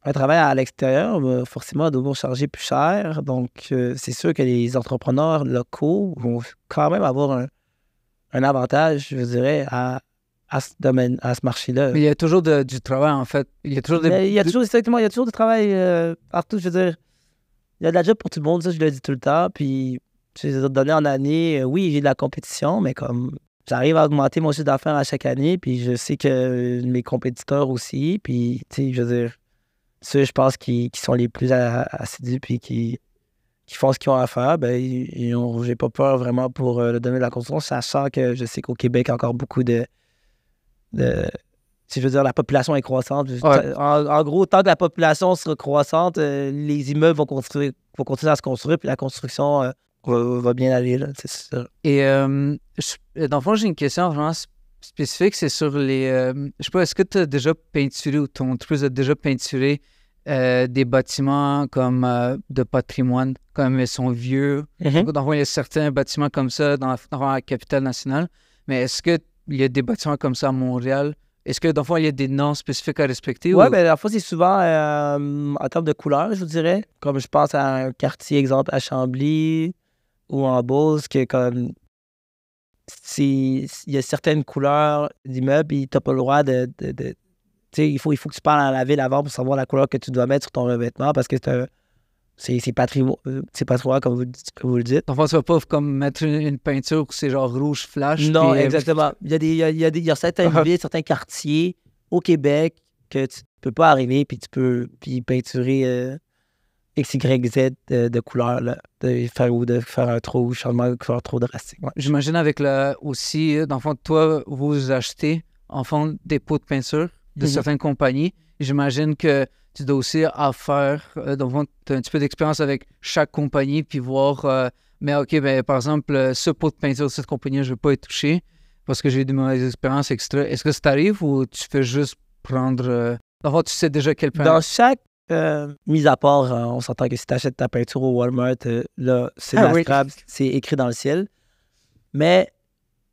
un travail à l'extérieur va forcément devoir charger plus cher. Donc, euh, c'est sûr que les entrepreneurs locaux vont quand même avoir un, avantage, je dirais, à, à ce à ce marché-là. Mais il y a toujours du travail, en fait. Il y a toujours, il y a toujours exactement, il y a toujours du travail euh, partout. Je veux dire, il y a de la job pour tout le monde, ça, je le dis tout le temps. Puis, d'année en année, euh, oui, j'ai de la compétition, mais comme j'arrive à augmenter mon chiffre d'affaires à chaque année, puis je sais que mes compétiteurs aussi, puis, tu sais, je veux dire, ceux, je pense, qui, sont les plus assidus puis qui, qui font ce qu'ils ont à faire, ben, j'ai pas peur vraiment pour euh, le domaine de la construction, sachant que je sais qu'au Québec, encore beaucoup de. si je veux dire, la population est croissante. En, gros, tant que la population sera croissante, euh, les immeubles vont, continuer à se construire, puis la construction euh, va, bien aller. Là, sûr. Et dans le fond, j'ai une question vraiment spécifique, c'est sur les. je sais pas, est-ce que tu as déjà peinturé ou ton entreprise a déjà peinturé euh, des bâtiments comme euh, de patrimoine, comme ils sont vieux. Mm-hmm. Donc, il y a certains bâtiments comme ça dans, la capitale nationale. Mais est-ce qu'il y a des bâtiments comme ça à Montréal? Est-ce que, dans fond, il y a des noms spécifiques à respecter? Oui, mais mais ben, la fois, c'est souvent euh, en termes de couleur, je vous dirais. Comme je pense à un quartier, exemple, à Chambly ou en Beauce, que comme il y a certaines couleurs d'immeubles, tu n'as pas le droit de il faut, il faut que tu parles à la ville avant pour savoir la couleur que tu dois mettre sur ton revêtement parce que c'est euh, C'est patrimoine, comme vous, comme vous le dites. Enfin, tu vas pas comme mettre une, peinture où c'est genre rouge flash. Non, euh, exactement. Il y a, des, il y a, des, ah. villes, certains quartiers au Québec que tu peux pas arriver puis tu peux puis peinturer euh, X, Y, Z de, couleur, de faire ou de faire un trop changement de couleur trop drastique. J'imagine avec le aussi, dans le fond, toi, vous achetez en des pots de peinture de certaines compagnies. J'imagine que tu dois aussi affaire faire, euh, un petit peu d'expérience avec chaque compagnie, puis voir, euh, mais OK, ben, par exemple, euh, ce pot de peinture de cette compagnie, je ne vais pas être touché parce que j'ai eu de mauvaises expériences, etc. Est-ce que ça t'arrive ou tu fais juste prendre. Euh... tu sais déjà quel peinture. Dans chaque mise à part, hein, on s'entend que si tu achètes ta peinture au Walmart, là, c'est ah, c'est écrit dans le ciel. Mais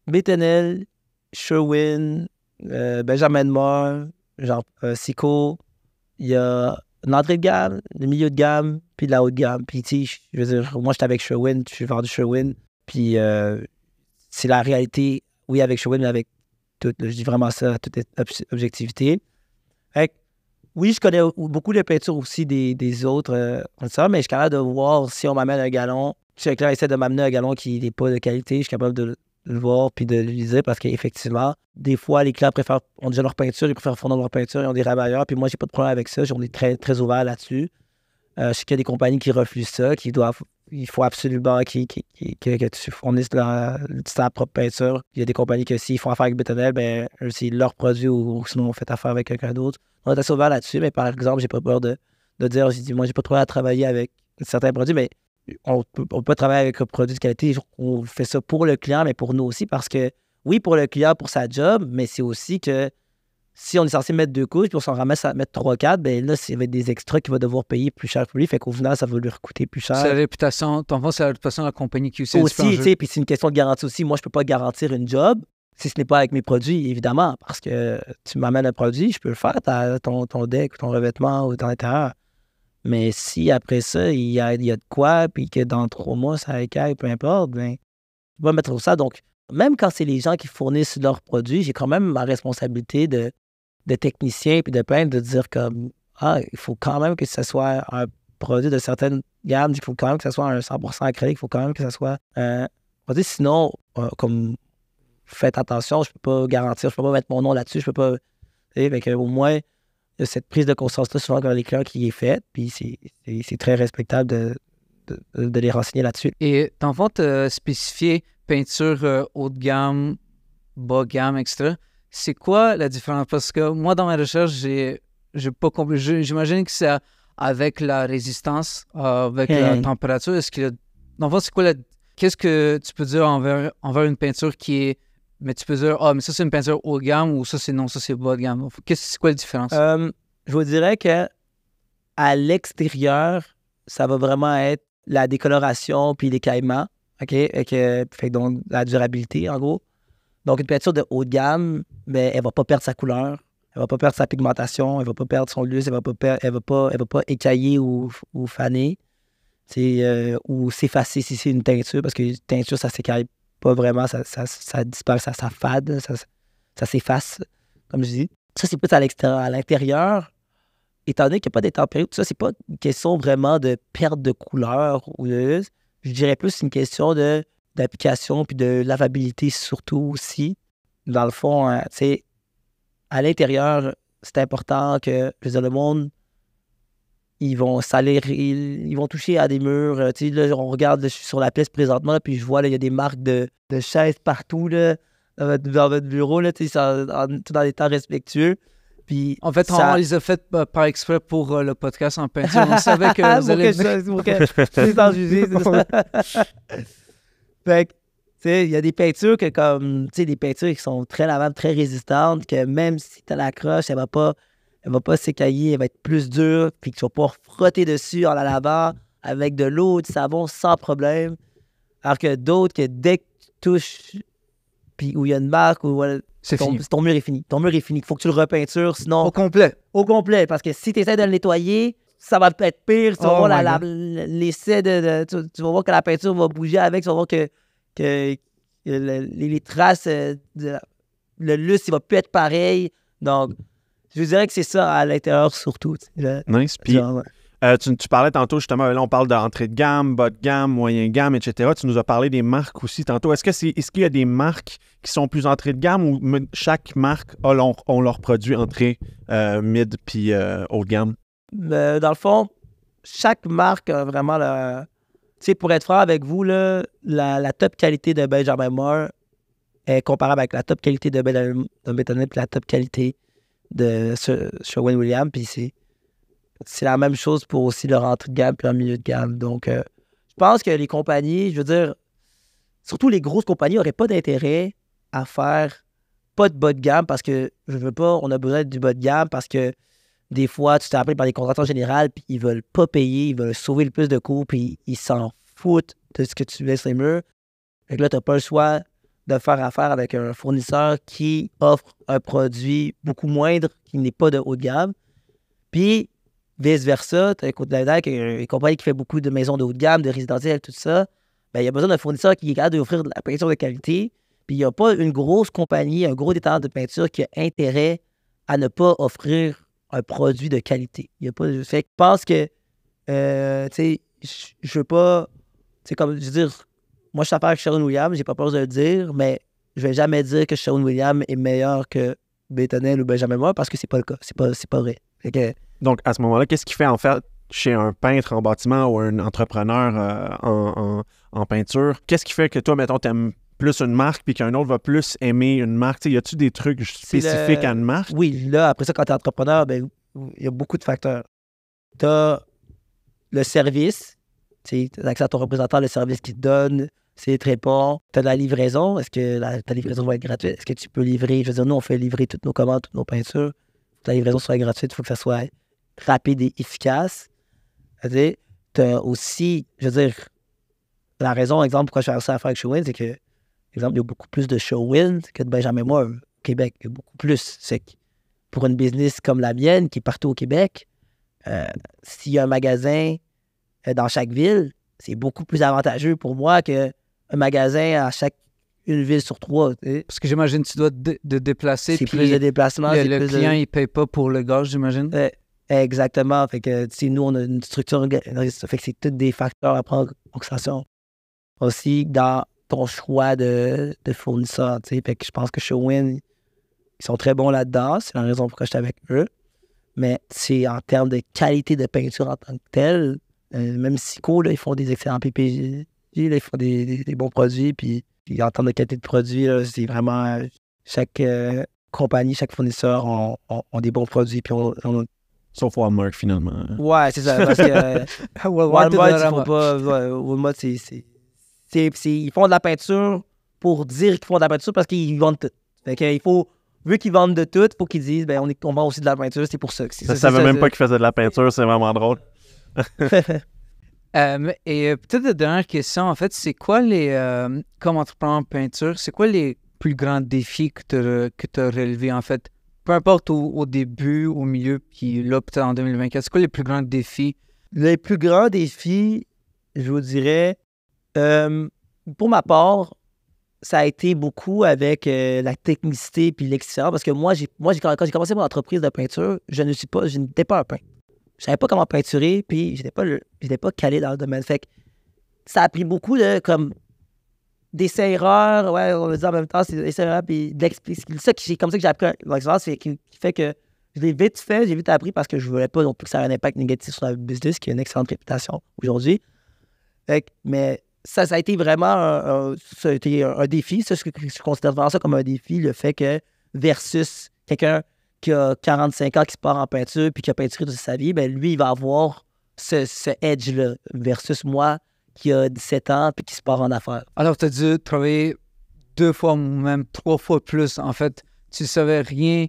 Betanel, Sherwin, euh, Benjamin Moore, genre euh, Sico, il y a l'entrée de gamme, le milieu de gamme, puis de la haute gamme. Puis, je veux dire, moi, j'étais avec Sherwin, je suis vendu Sherwin. Puis, euh, c'est la réalité, oui, avec Sherwin, mais avec tout, je dis vraiment ça, toute objectivité. oui, je connais beaucoup de peintures aussi des, autres, comme ça, mais je suis capable de voir si on m'amène un galon. Si quelqu'un essaie de m'amener un galon qui n'est pas de qualité, je suis capable de, le voir puis de dire parce qu'effectivement, des fois, les clients préfèrent, ont déjà leur peinture, ils préfèrent fournir leur peinture, ils ont des rabailleurs Puis moi, j'ai pas de problème avec ça. On est très, très ouvert là-dessus. Euh, je sais qu'il y a des compagnies qui refusent ça, qui doivent. Il faut absolument qu'ils fournissent que, tu fournisses leur, ta propre peinture. Il y a des compagnies que s'ils font affaire avec Betonel, ben, c'est leur produit ou, sinon on fait affaire avec quelqu'un d'autre. On est assez ouvert là-dessus, mais par exemple, j'ai pas peur de, dire, j'ai dit, moi, j'ai pas trop à travailler avec certains produits, mais on peut, travailler avec un produit de qualité. On fait ça pour le client, mais pour nous aussi, parce que oui, pour le client, pour sa job, mais c'est aussi que si on est censé mettre deux couches, puis on s'en ramasse à mettre trois, quatre, ben là, ça va des extras qui va devoir payer plus cher pour lui. Fait qu'au final, ça va lui coûter plus cher. la réputation, ton vent, c'est la réputation de la compagnie QC. Aussi, tu sais, puis c'est une question de garantie aussi. Moi, je peux pas garantir une job si ce n'est pas avec mes produits, évidemment, parce que tu m'amènes un produit, je peux le faire, ton, ton deck ou ton revêtement ou ton intérieur. Mais si après ça, il y a, il y a de quoi, puis que dans trois mois, ça écaille, peu importe, ben, je vais mettre ça. Donc, même quand c'est les gens qui fournissent leurs produits, j'ai quand même ma responsabilité de, de technicien puis de peintre de dire comme, ah, il faut quand même que ce soit un produit de certaines gamme, il faut quand même que ce soit un 100% acrylique, il faut quand même que ce soit un euh, Sinon, euh, comme, faites attention, je peux pas garantir, je peux pas mettre mon nom là-dessus, je peux pas. tu au moins, cette prise de conscience-là, souvent dans les clients qui est faite. Puis c'est très respectable de, euh, de, les renseigner là-dessus. Et dans le fond, spécifié peinture euh, haut de gamme, bas de gamme, etc. C'est quoi la différence? Parce que moi, dans ma recherche, j'ai pas compris. J'imagine que c'est avec la résistance, euh, avec la température. Est-ce qu'il dans le c'est quoi la. Qu'est-ce que tu peux dire envers, envers une peinture qui est mais tu peux dire, ah, mais ça, c'est une peinture haut de gamme ou ça, c'est non, ça, c'est bas de gamme. c'est quoi la différence? Euh, je vous dirais que à l'extérieur, ça va vraiment être la décoloration puis les OK? Et que, fait donc la durabilité, en gros. Donc, une peinture de haut de gamme, mais ben, elle va pas perdre sa couleur, elle va pas perdre sa pigmentation, elle va pas perdre son lustre, elle va pas, elle va pas, elle va pas écailler ou, faner. Euh, ou s'effacer si c'est une teinture, parce que teinture, ça s'écaille pas vraiment, ça, ça, disparaît, ça, fade, ça, s'efface, comme je dis. Ça, c'est plus à l'extérieur. À l'intérieur, étant donné qu'il n'y a pas des températures, ça, c'est pas une question vraiment de perte de couleur ou de. Je dirais plus une question de d'application puis de lavabilité surtout aussi. Dans le fond, hein, tu sais, à l'intérieur, c'est important que, je le monde ils vont salir, ils, vont toucher à des murs. Euh, on regarde, je suis sur la pièce présentement, puis je vois, il y a des marques de, chaises partout dans, votre, bureau, là, tout dans des temps respectueux. Puis en fait, on les a faites euh, par exprès pour euh, le podcast en peinture. On savait que vous allez... que c'est ça. fait il y a des peintures que comme, tu sais, des peintures qui sont très lavables, très résistantes, que même si tu la croche, elle va pas elle va pas s'écailler, elle va être plus dure, puis que tu vas pouvoir frotter dessus en la lavant avec de l'eau, du savon sans problème. Alors que d'autres, que dès que tu touches, puis où il y a une marque, ton, ton, mur est fini. Ton mur est fini. Il faut que tu le repeintures, sinon. Au complet. Au complet, parce que si tu essaies de le nettoyer, ça va être pire. Tu vas oh voir de. tu, vas voir que la peinture va bouger avec, tu vas voir que, que, les, traces, euh, de, le lustre, il va plus être pareil. Donc, je dirais que c'est ça à l'intérieur surtout. nice. Euh, tu, parlais tantôt justement, là on parle d'entrée de gamme, bas de gamme, moyen gamme, etc. Tu nous as parlé des marques aussi tantôt. Est-ce que c'est est-ce qu'il y a des marques qui sont plus entrées de gamme ou chaque marque a leur produit entrée euh, mid puis euh, haut de gamme? dans le fond, chaque marque a vraiment le. Tu sais, pour être franc avec vous, là, la, top qualité de Benjamin Moore est comparable avec la top qualité de, Benjamin de et la top qualité de Wayne Williams. Puis c'est, c'est la même chose pour aussi leur entrée de gamme puis leur milieu de gamme. Donc, euh, je pense que les compagnies, je veux dire, surtout les grosses compagnies n'auraient pas d'intérêt à faire pas de bas de gamme parce que je veux pas, on a besoin du bas de gamme parce que des fois, tu t'es appelé par des en général puis ils veulent pas payer, ils veulent sauver le plus de coûts, puis ils s'en foutent de ce que tu mets sur les murs. Fait que là, t'as pas le choix de faire affaire avec un fournisseur qui offre un produit beaucoup moindre, qui n'est pas de haut de gamme. Puis, vice-versa, tu as un une compagnie qui fait beaucoup de maisons de haut de gamme, de résidentiel, tout ça. Bien, il y a besoin d'un fournisseur qui est capable d'offrir de la peinture de qualité. Puis, il n'y a pas une grosse compagnie, un gros détaillant de peinture qui a intérêt à ne pas offrir un produit de qualité. Il n'y a pas de fait. Je pense que, euh, tu sais, je veux pas, C'est comme, je veux dire, moi, je suis affaire avec Sharon Williams, j'ai pas peur de le dire, mais je vais jamais dire que Sharon Williams est meilleur que betonel ou Benjamin Moore parce que c'est pas le cas. C'est pas, pas vrai. Donc, à ce moment-là, qu'est-ce qui fait en fait chez un peintre en bâtiment ou un entrepreneur euh, en, peinture? Qu'est-ce qui fait que toi, mettons, t'aimes plus une marque puis qu'un autre va plus aimer une marque? y a-tu des trucs spécifiques à une marque? Oui, là, après ça, quand t'es entrepreneur, ben, il y a beaucoup de facteurs. T'as le service, tu accès à ton représentant, le service qu'il te donne, c'est très bon. Tu as de la livraison. Est-ce que la, ta livraison va être gratuite? Est-ce que tu peux livrer? Je veux dire, nous, on fait livrer toutes nos commandes, toutes nos peintures. ta livraison soit gratuite. Il faut que ça soit rapide et efficace. Tu as aussi, je veux dire, la raison, exemple, pourquoi je fais ça à faire avec Showin, c'est que, exemple, il y a beaucoup plus de Showin que de Benjamin Moore au Québec. Il y a beaucoup plus. C'est que, pour une business comme la mienne, qui est partout au Québec, euh, s'il y a un magasin euh, dans chaque ville, c'est beaucoup plus avantageux pour moi que un magasin à chaque une ville sur trois. Parce que j'imagine que tu dois te déplacer. C'est plus déplacements. Le, client, paye pas pour le gaz, j'imagine. exactement. Fait que nous, on a une structure, fait que c'est tous des facteurs à prendre en considération. Aussi, dans ton choix de, de fournisseur, je pense que chez ils sont très bons là-dedans. C'est la raison pourquoi j'étais avec eux. Mais c'est en termes de qualité de peinture en tant que telle, euh, même si cool, ils font des excellents PPG, ils font des, des, bons produits, puis, en termes de qualité de produit, c'est vraiment chaque euh, compagnie, chaque fournisseur ont, des bons produits, puis Sauf Walmart, finalement. Ouais, c'est ça. Parce que Walmart, c'est, ils font de la peinture pour dire qu'ils font de la peinture parce qu'ils vendent tout. Fait il faut, vu qu'ils vendent de tout, il faut qu'ils disent ben, on, est, on, vend aussi de la peinture, c'est pour ça. Que c'est ça ça veut même pas qu'ils faisaient de la peinture, c'est vraiment drôle. Euh, et euh, peut-être la dernière question, en fait, c'est quoi les, euh, comme entrepreneur en peinture, c'est quoi les plus grands défis que tu as, relevés, en fait? Peu importe au, début, au milieu, puis là, peut-être en 2024, c'est quoi les plus grands défis? Les plus grands défis, je vous dirais, pour ma part, ça a été beaucoup avec la technicité puis l'extérieur parce que moi, moi j'ai, quand, j'ai commencé mon entreprise de peinture, je ne suis pas, je n'étais pas un peintre je savais pas comment peinturer, puis j'étais pas, j'étais pas calé dans le domaine. Fait ça a pris beaucoup de comme d'essais erreurs, ouais, on va dire en même temps, c'est des erreurs, puis d'expliquer. C'est comme ça que j'ai appris l'expérience, qui fait que je l'ai vite fait, j'ai vite appris parce que je voulais pas non plus que ça ait un impact négatif sur la business, qui a une excellente réputation aujourd'hui. mais ça, ça a été vraiment un, ça été un, défi. je, je, considère vraiment ça comme un défi, le fait que versus quelqu'un qui a 45 ans, qui se part en peinture, puis qui a peinturé toute sa vie, ben lui, il va avoir ce, ce edge-là, versus moi, qui a 17 ans, puis qui se part en affaires. Alors, tu as dû travailler deux fois, même trois fois plus. En fait, tu savais rien,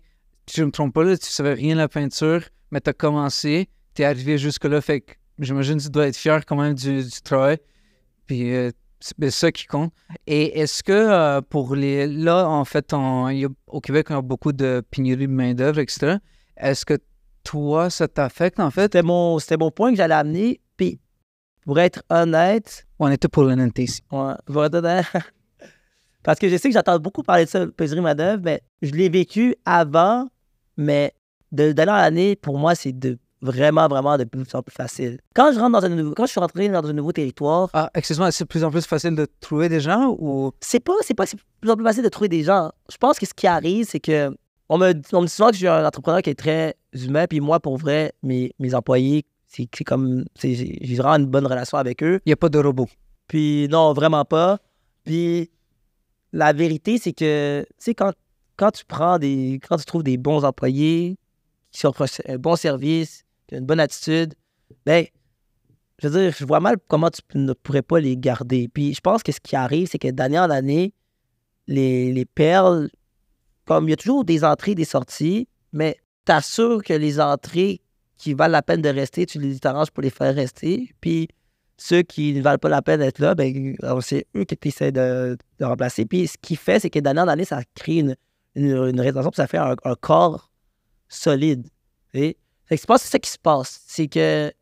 je me trompe pas là, tu savais rien de la peinture, mais tu as commencé, tu es arrivé jusque-là, fait que j'imagine que tu dois être fier quand même du, travail. Puis euh, c'est ben, ça qui compte. Et est-ce que euh, pour les. Là, en fait, au Québec, on a beaucoup de pénurie de main-d'œuvre, etc. Est-ce que toi, ça t'affecte, en fait? C'était mon, c'était point que j'allais amener. Puis, pour être honnête. On était pour l'honnêteté ici. Ouais, Parce que je sais que j'attends beaucoup parler de ça, pénurie de main-d'œuvre, mais je l'ai vécu avant, mais de, l'année pour moi, c'est deux vraiment, vraiment de plus en plus facile. Quand je, rentre dans un nouveau, quand je suis rentré dans un nouveau territoire. Ah, excuse-moi, c'est de plus en plus facile de trouver des gens ou. C'est pas, c'est pas, c'est de plus en plus facile de trouver des gens. Je pense que ce qui arrive, c'est que. On me, on me dit souvent que je suis un entrepreneur qui est très humain, puis moi, pour vrai, mes, mes employés, c'est, c'est comme. j'ai vraiment une bonne relation avec eux. Il n'y a pas de robot. Puis non, vraiment pas. Puis la vérité, c'est que, tu sais, quand, quand tu prends des. Quand tu trouves des bons employés qui offrent un euh, bon service, une bonne attitude, ben, je veux dire, je vois mal comment tu ne pourrais pas les garder. Puis je pense que ce qui arrive, c'est que d'année en année, les, perles, comme il y a toujours des entrées, des sorties, mais tu assures que les entrées qui valent la peine de rester, tu les arranges pour les faire rester. Puis ceux qui ne valent pas la peine d'être là, ben, c'est eux qui essaient de, de, remplacer. Puis ce qui fait, c'est que d'année en année, ça crée une, une, rétention, ça fait un, un corps solide. Et c'est ça qui se passe. C'est que,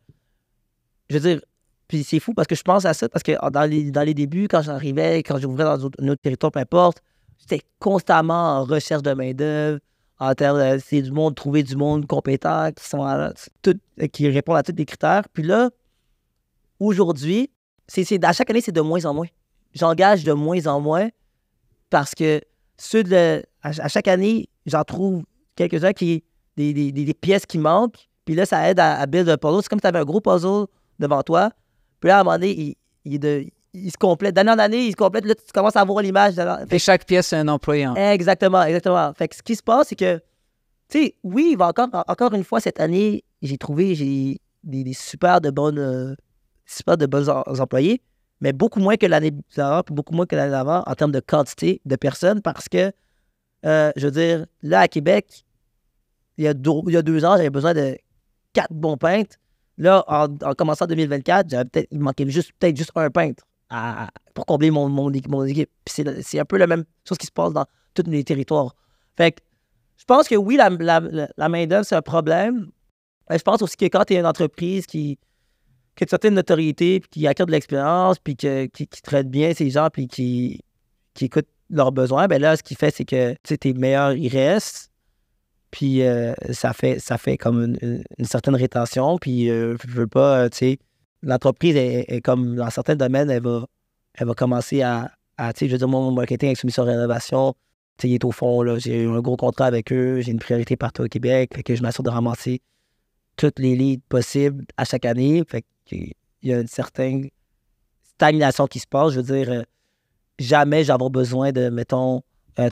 je veux dire, puis c'est fou parce que je pense à ça parce que dans les, dans les débuts, quand j'arrivais, quand j'ouvrais dans un autre territoire, peu importe, j'étais constamment en recherche de main-d'œuvre, en termes de du monde, trouver du monde compétent, qui, sont à, qui répondent à tous les critères. Puis là, aujourd'hui, c'est, à chaque année, c'est de moins en moins. J'engage de moins en moins parce que ceux de, à chaque année, j'en trouve quelques-uns qui des, pièces qui manquent. Puis là, ça aide à, à build un puzzle. C'est comme si tu avais un gros puzzle devant toi. Puis là, à un moment donné, il, se complète. D'année en année, il se complète. Là, tu commences à voir l'image. Et chaque pièce, c'est un employé. Hein. Exactement, exactement. Fait que ce qui se passe, c'est que, tu sais, oui, il va encore, encore une fois, cette année, j'ai trouvé j'ai des, super de bonnes, euh, super de bonnes employés, mais beaucoup moins que l'année d'avant, beaucoup moins que l'année d'avant en termes de quantité de personnes parce que, euh, je veux dire, là, à Québec, il y a deux, ans, j'avais besoin de quatre bons peintres. Là, en, en commençant 2024, j'avais peut il manquait juste, peut-être juste un peintre pour combler mon, mon, équipe. c'est, un peu la même chose qui se passe dans tous les territoires. Fait que, je pense que oui, la, main-d'œuvre, c'est un problème. Mais je pense aussi que quand tu es une entreprise qui, qui a une certaine notoriété, puis qui acquiert de l'expérience, puis qui, traite bien ces gens, puis qui, qui écoute leurs besoins, ben là, ce qui fait, c'est que tes meilleurs, ils restent. Puis euh, ça, fait, ça fait comme une, certaine rétention. Puis euh, je veux pas, euh, tu sais, l'entreprise est, comme dans certains domaines, elle va, elle va commencer à, tu sais, je veux dire, mon marketing avec Soumission Rénovation, tu sais, il est au fond, là. J'ai un gros contrat avec eux, j'ai une priorité partout au Québec, fait que je m'assure de ramasser toutes les leads possibles à chaque année. Fait qu'il y a une certaine stagnation qui se passe. Je veux dire, jamais j'aurai besoin de, mettons,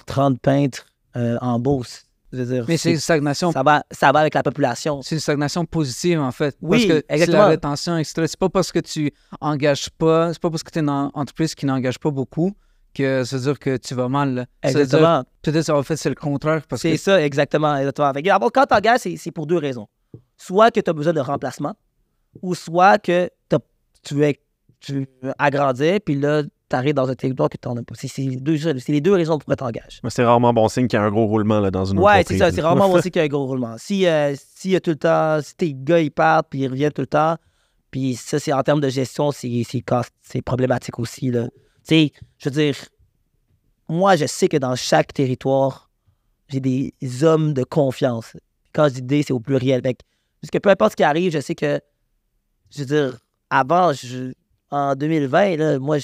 30 peintres en bourse mais c'est une stagnation. Ça va, ça va avec la population. C'est une stagnation positive, en fait. Oui, parce que la rétention, etc. C'est pas parce que tu engages pas, c'est pas parce que tu es une entreprise qui n'engage pas beaucoup que ça veut dire que tu vas mal. Exactement. Peut-être en fait, c'est le contraire. C'est ça, exactement. quand tu engages, c'est pour deux raisons. Soit que tu as besoin de remplacement, ou soit que tu veux, tu puis là, t'arrives dans un territoire que t'en n'en as pas. C'est les deux raisons pourquoi tu engages. C'est rarement bon signe qu'il y a un gros roulement là, dans une ouais, entreprise. Ouais, c'est ça. C'est rarement bon signe qu'il y a un gros roulement. Si, y euh, a euh, tout le temps, si tes gars ils partent puis ils reviennent tout le temps, puis ça, c'est en termes de gestion, c'est problématique aussi. Tu sais, je veux dire, moi, je sais que dans chaque territoire, j'ai des hommes de confiance. Quand je dis des, c'est au pluriel. parce que peu importe ce qui arrive, je sais que, je veux dire, avant, je, en 2020, là, moi,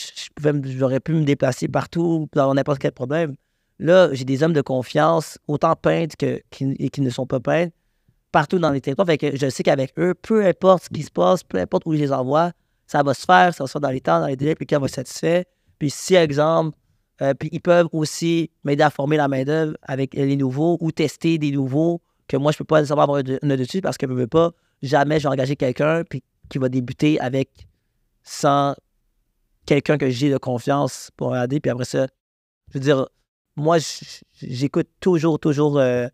j'aurais pu me déplacer partout, dans n'importe quel problème. Là, j'ai des hommes de confiance, autant peintes que, qui, ne sont pas peintes, partout dans les territoires. je sais qu'avec eux, peu importe ce qui se passe, peu importe où je les envoie, ça va se faire, ça va se faire dans les temps, dans les délais, puis quand va être satisfait. Puis si, exemple, euh, puis ils peuvent aussi m'aider à former la main-d'œuvre avec les nouveaux ou tester des nouveaux que moi, je ne peux pas nécessairement avoir de dessus parce que je ne veux pas jamais j'ai engagé quelqu'un qui va débuter avec sans quelqu'un que j'ai de confiance pour aider. Puis après ça, je veux dire, moi, j'écoute toujours, toujours euh,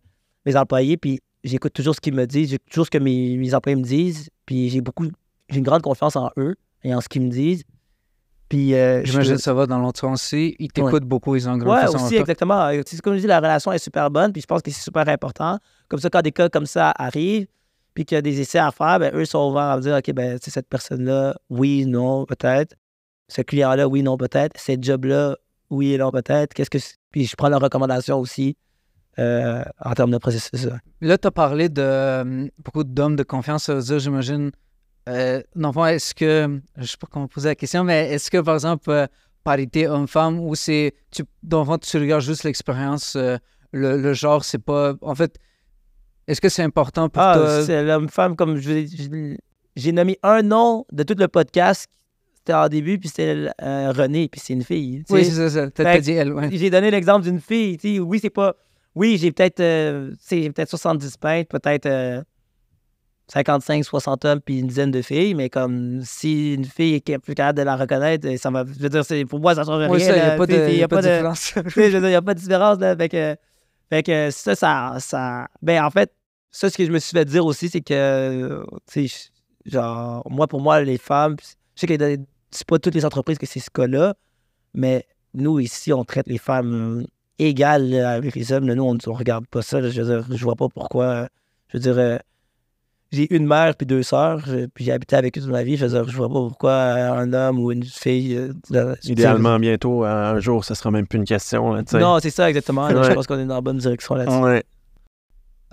mes employés, puis j'écoute toujours ce qu'ils me disent, j'écoute toujours ce que mes, employés me disent, puis j'ai beaucoup, j'ai une grande confiance en eux et en ce qu'ils me disent. Puis, euh, J'imagine que ça va dans l'autre sens aussi. Ils t'écoutent beaucoup, ils ont grande Oui, aussi, exactement. Comme je dis, la relation est super bonne, puis je pense que c'est super important. Comme ça, quand des cas comme ça arrivent, puis qu'il y a des essais à faire, ben, eux sont ouverts à me dire OK, ben, cette personne-là, oui, non, peut-être. Ce client-là, oui, non, peut-être. Cette job-là, oui et non, peut-être. Qu'est-ce que. Puis je prends leurs recommandations aussi. Euh, en termes de processus. Là, tu as parlé de euh, beaucoup d'hommes de confiance. Ça dire, j'imagine, euh, le fond, est-ce que, je sais pas comment poser la question, mais est-ce que, par exemple, euh, parité homme-femme, ou c'est, dans le fond, tu regardes juste l'expérience, le, le, genre, c'est pas, en fait, est-ce que c'est important pour ah, toi? C'est l'homme-femme, comme je j'ai nommé un nom de tout le podcast. C'était en début, puis c'était euh, René, puis c'est une fille. Oui, c'est ça. ça. as dit elle, ouais. J'ai donné l'exemple d'une fille. Oui, c'est pas. Oui, j'ai peut-être euh, peut 70 peintres, peut-être 55, euh, 60 hommes, puis une dizaine de filles, mais comme si une fille est plus capable de la reconnaître, ça va. Je veux dire, pour moi, ça change rien. Oui, il n'y a, pas de, différence. je veux il n'y a pas de différence. Là, fait que, ça, ça. Ben, en fait, ça, ce que je me suis fait dire aussi, c'est que, tu genre, moi, pour moi, les femmes, je sais que c'est pas toutes les entreprises que c'est ce cas-là, mais nous, ici, on traite les femmes euh, égales avec les hommes. nous, on ne regarde pas ça. je veux je vois pas pourquoi. Je veux dire, euh, j'ai une mère puis deux sœurs, euh, puis j'ai habité avec eux toute ma vie. Je veux je vois pas pourquoi un homme ou une fille. Idéalement, bientôt, un jour, ça sera même plus une question. non, c'est ça, exactement. Je pense qu'on est dans la bonne direction là-dessus.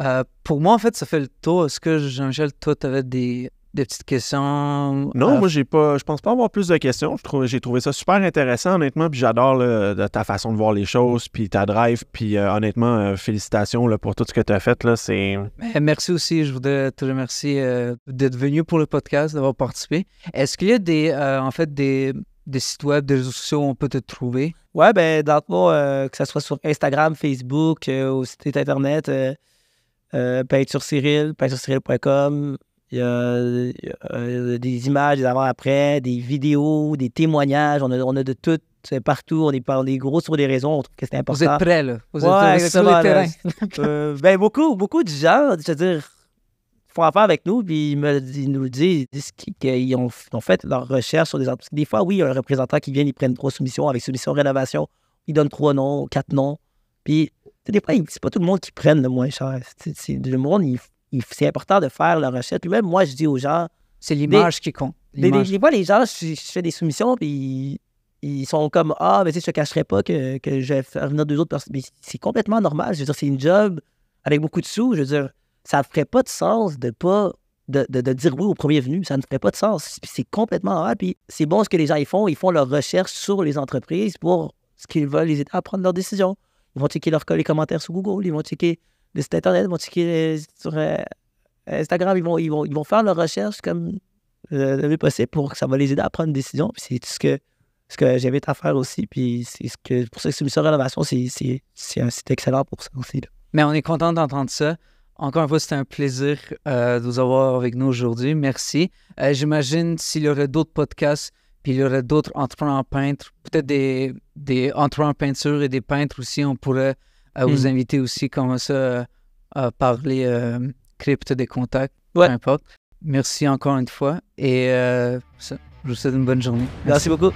Euh, pour moi, en fait, ça fait le tour. Est-ce que, Jean-Michel, toi, tu avais des, petites questions? Non, euh, moi, j'ai pas, je pense pas avoir plus de questions. J'ai trouvé ça super intéressant, honnêtement. Puis j'adore ta façon de voir les choses, puis ta drive. Puis euh, honnêtement, félicitations pour tout ce que tu as fait. Là, ben, merci aussi. Je voudrais te remercier d'être venu pour le podcast, d'avoir participé. Est-ce qu'il y a des, en fait, des sites web, des réseaux sociaux où on peut te trouver? Ouais, ben, dans le que ce soit sur Instagram, Facebook, ou site Internet, euh, Peinture sur Cyril, peinturecyril.com. Il y, a, euh, des images, des avant-après, des vidéos, des témoignages. On a, de tout c'est partout. On est, on est gros sur des raisons. On trouve que c'est important. Vous êtes prêts, là. Vous êtes sur le terrain. Euh, ben, beaucoup, beaucoup de gens, je veux dire, font affaire avec nous, puis ils, nous disent, disent qu'ils ont, fait leur recherche sur des entreprises. Des fois, oui, il y a un représentant qui vient, ils prennent trois soumission Avec soumission rénovation, ils donnent trois noms, quatre noms. Puis des fois, c'est pas tout le monde qui prenne le moins cher. C'est, c'est important de faire leur recherche. même moi, je dis aux gens. C'est l'image qui compte. Des, fois, les gens, je, fais des soumissions, puis ils, sont comme Ah, mais tu je te cacherai pas que, je vais faire venir deux autres personnes. c'est complètement normal. Je veux dire, c'est une job avec beaucoup de sous. Je veux dire, ça ne ferait pas de sens de pas de, dire oui au premier venu. Ça ne ferait pas de sens. C'est complètement normal. Puis c'est bon ce que les gens ils font. Ils font leur recherche sur les entreprises pour ce qu'ils veulent les aider à prendre leurs décisions. Ils vont checker leurs, les commentaires sur Google, ils vont checker les sites Internet, ils vont checker euh, Instagram, ils vont, ils, vont, faire leur recherche comme euh, le mieux possible pour que ça va les aider à prendre une décision. C'est tout ce que ce que j'invite à faire aussi. Puis c'est ce que, pour ça que Soumission Rénovation, c'est un excellent pour ça aussi. Mais on est content d'entendre ça. Encore une fois, c'était un plaisir euh, de vous avoir avec nous aujourd'hui. Merci. J'imagine s'il y aurait d'autres podcasts il y aurait d'autres entrepreneurs peintres, peut-être des, des entrepreneurs peinture et des peintres aussi. On pourrait euh, vous hmm. inviter aussi comme ça euh, à parler, euh, crypte créer peut-être des contacts, peu importe. Merci encore une fois et je vous souhaite une bonne journée. Merci beaucoup.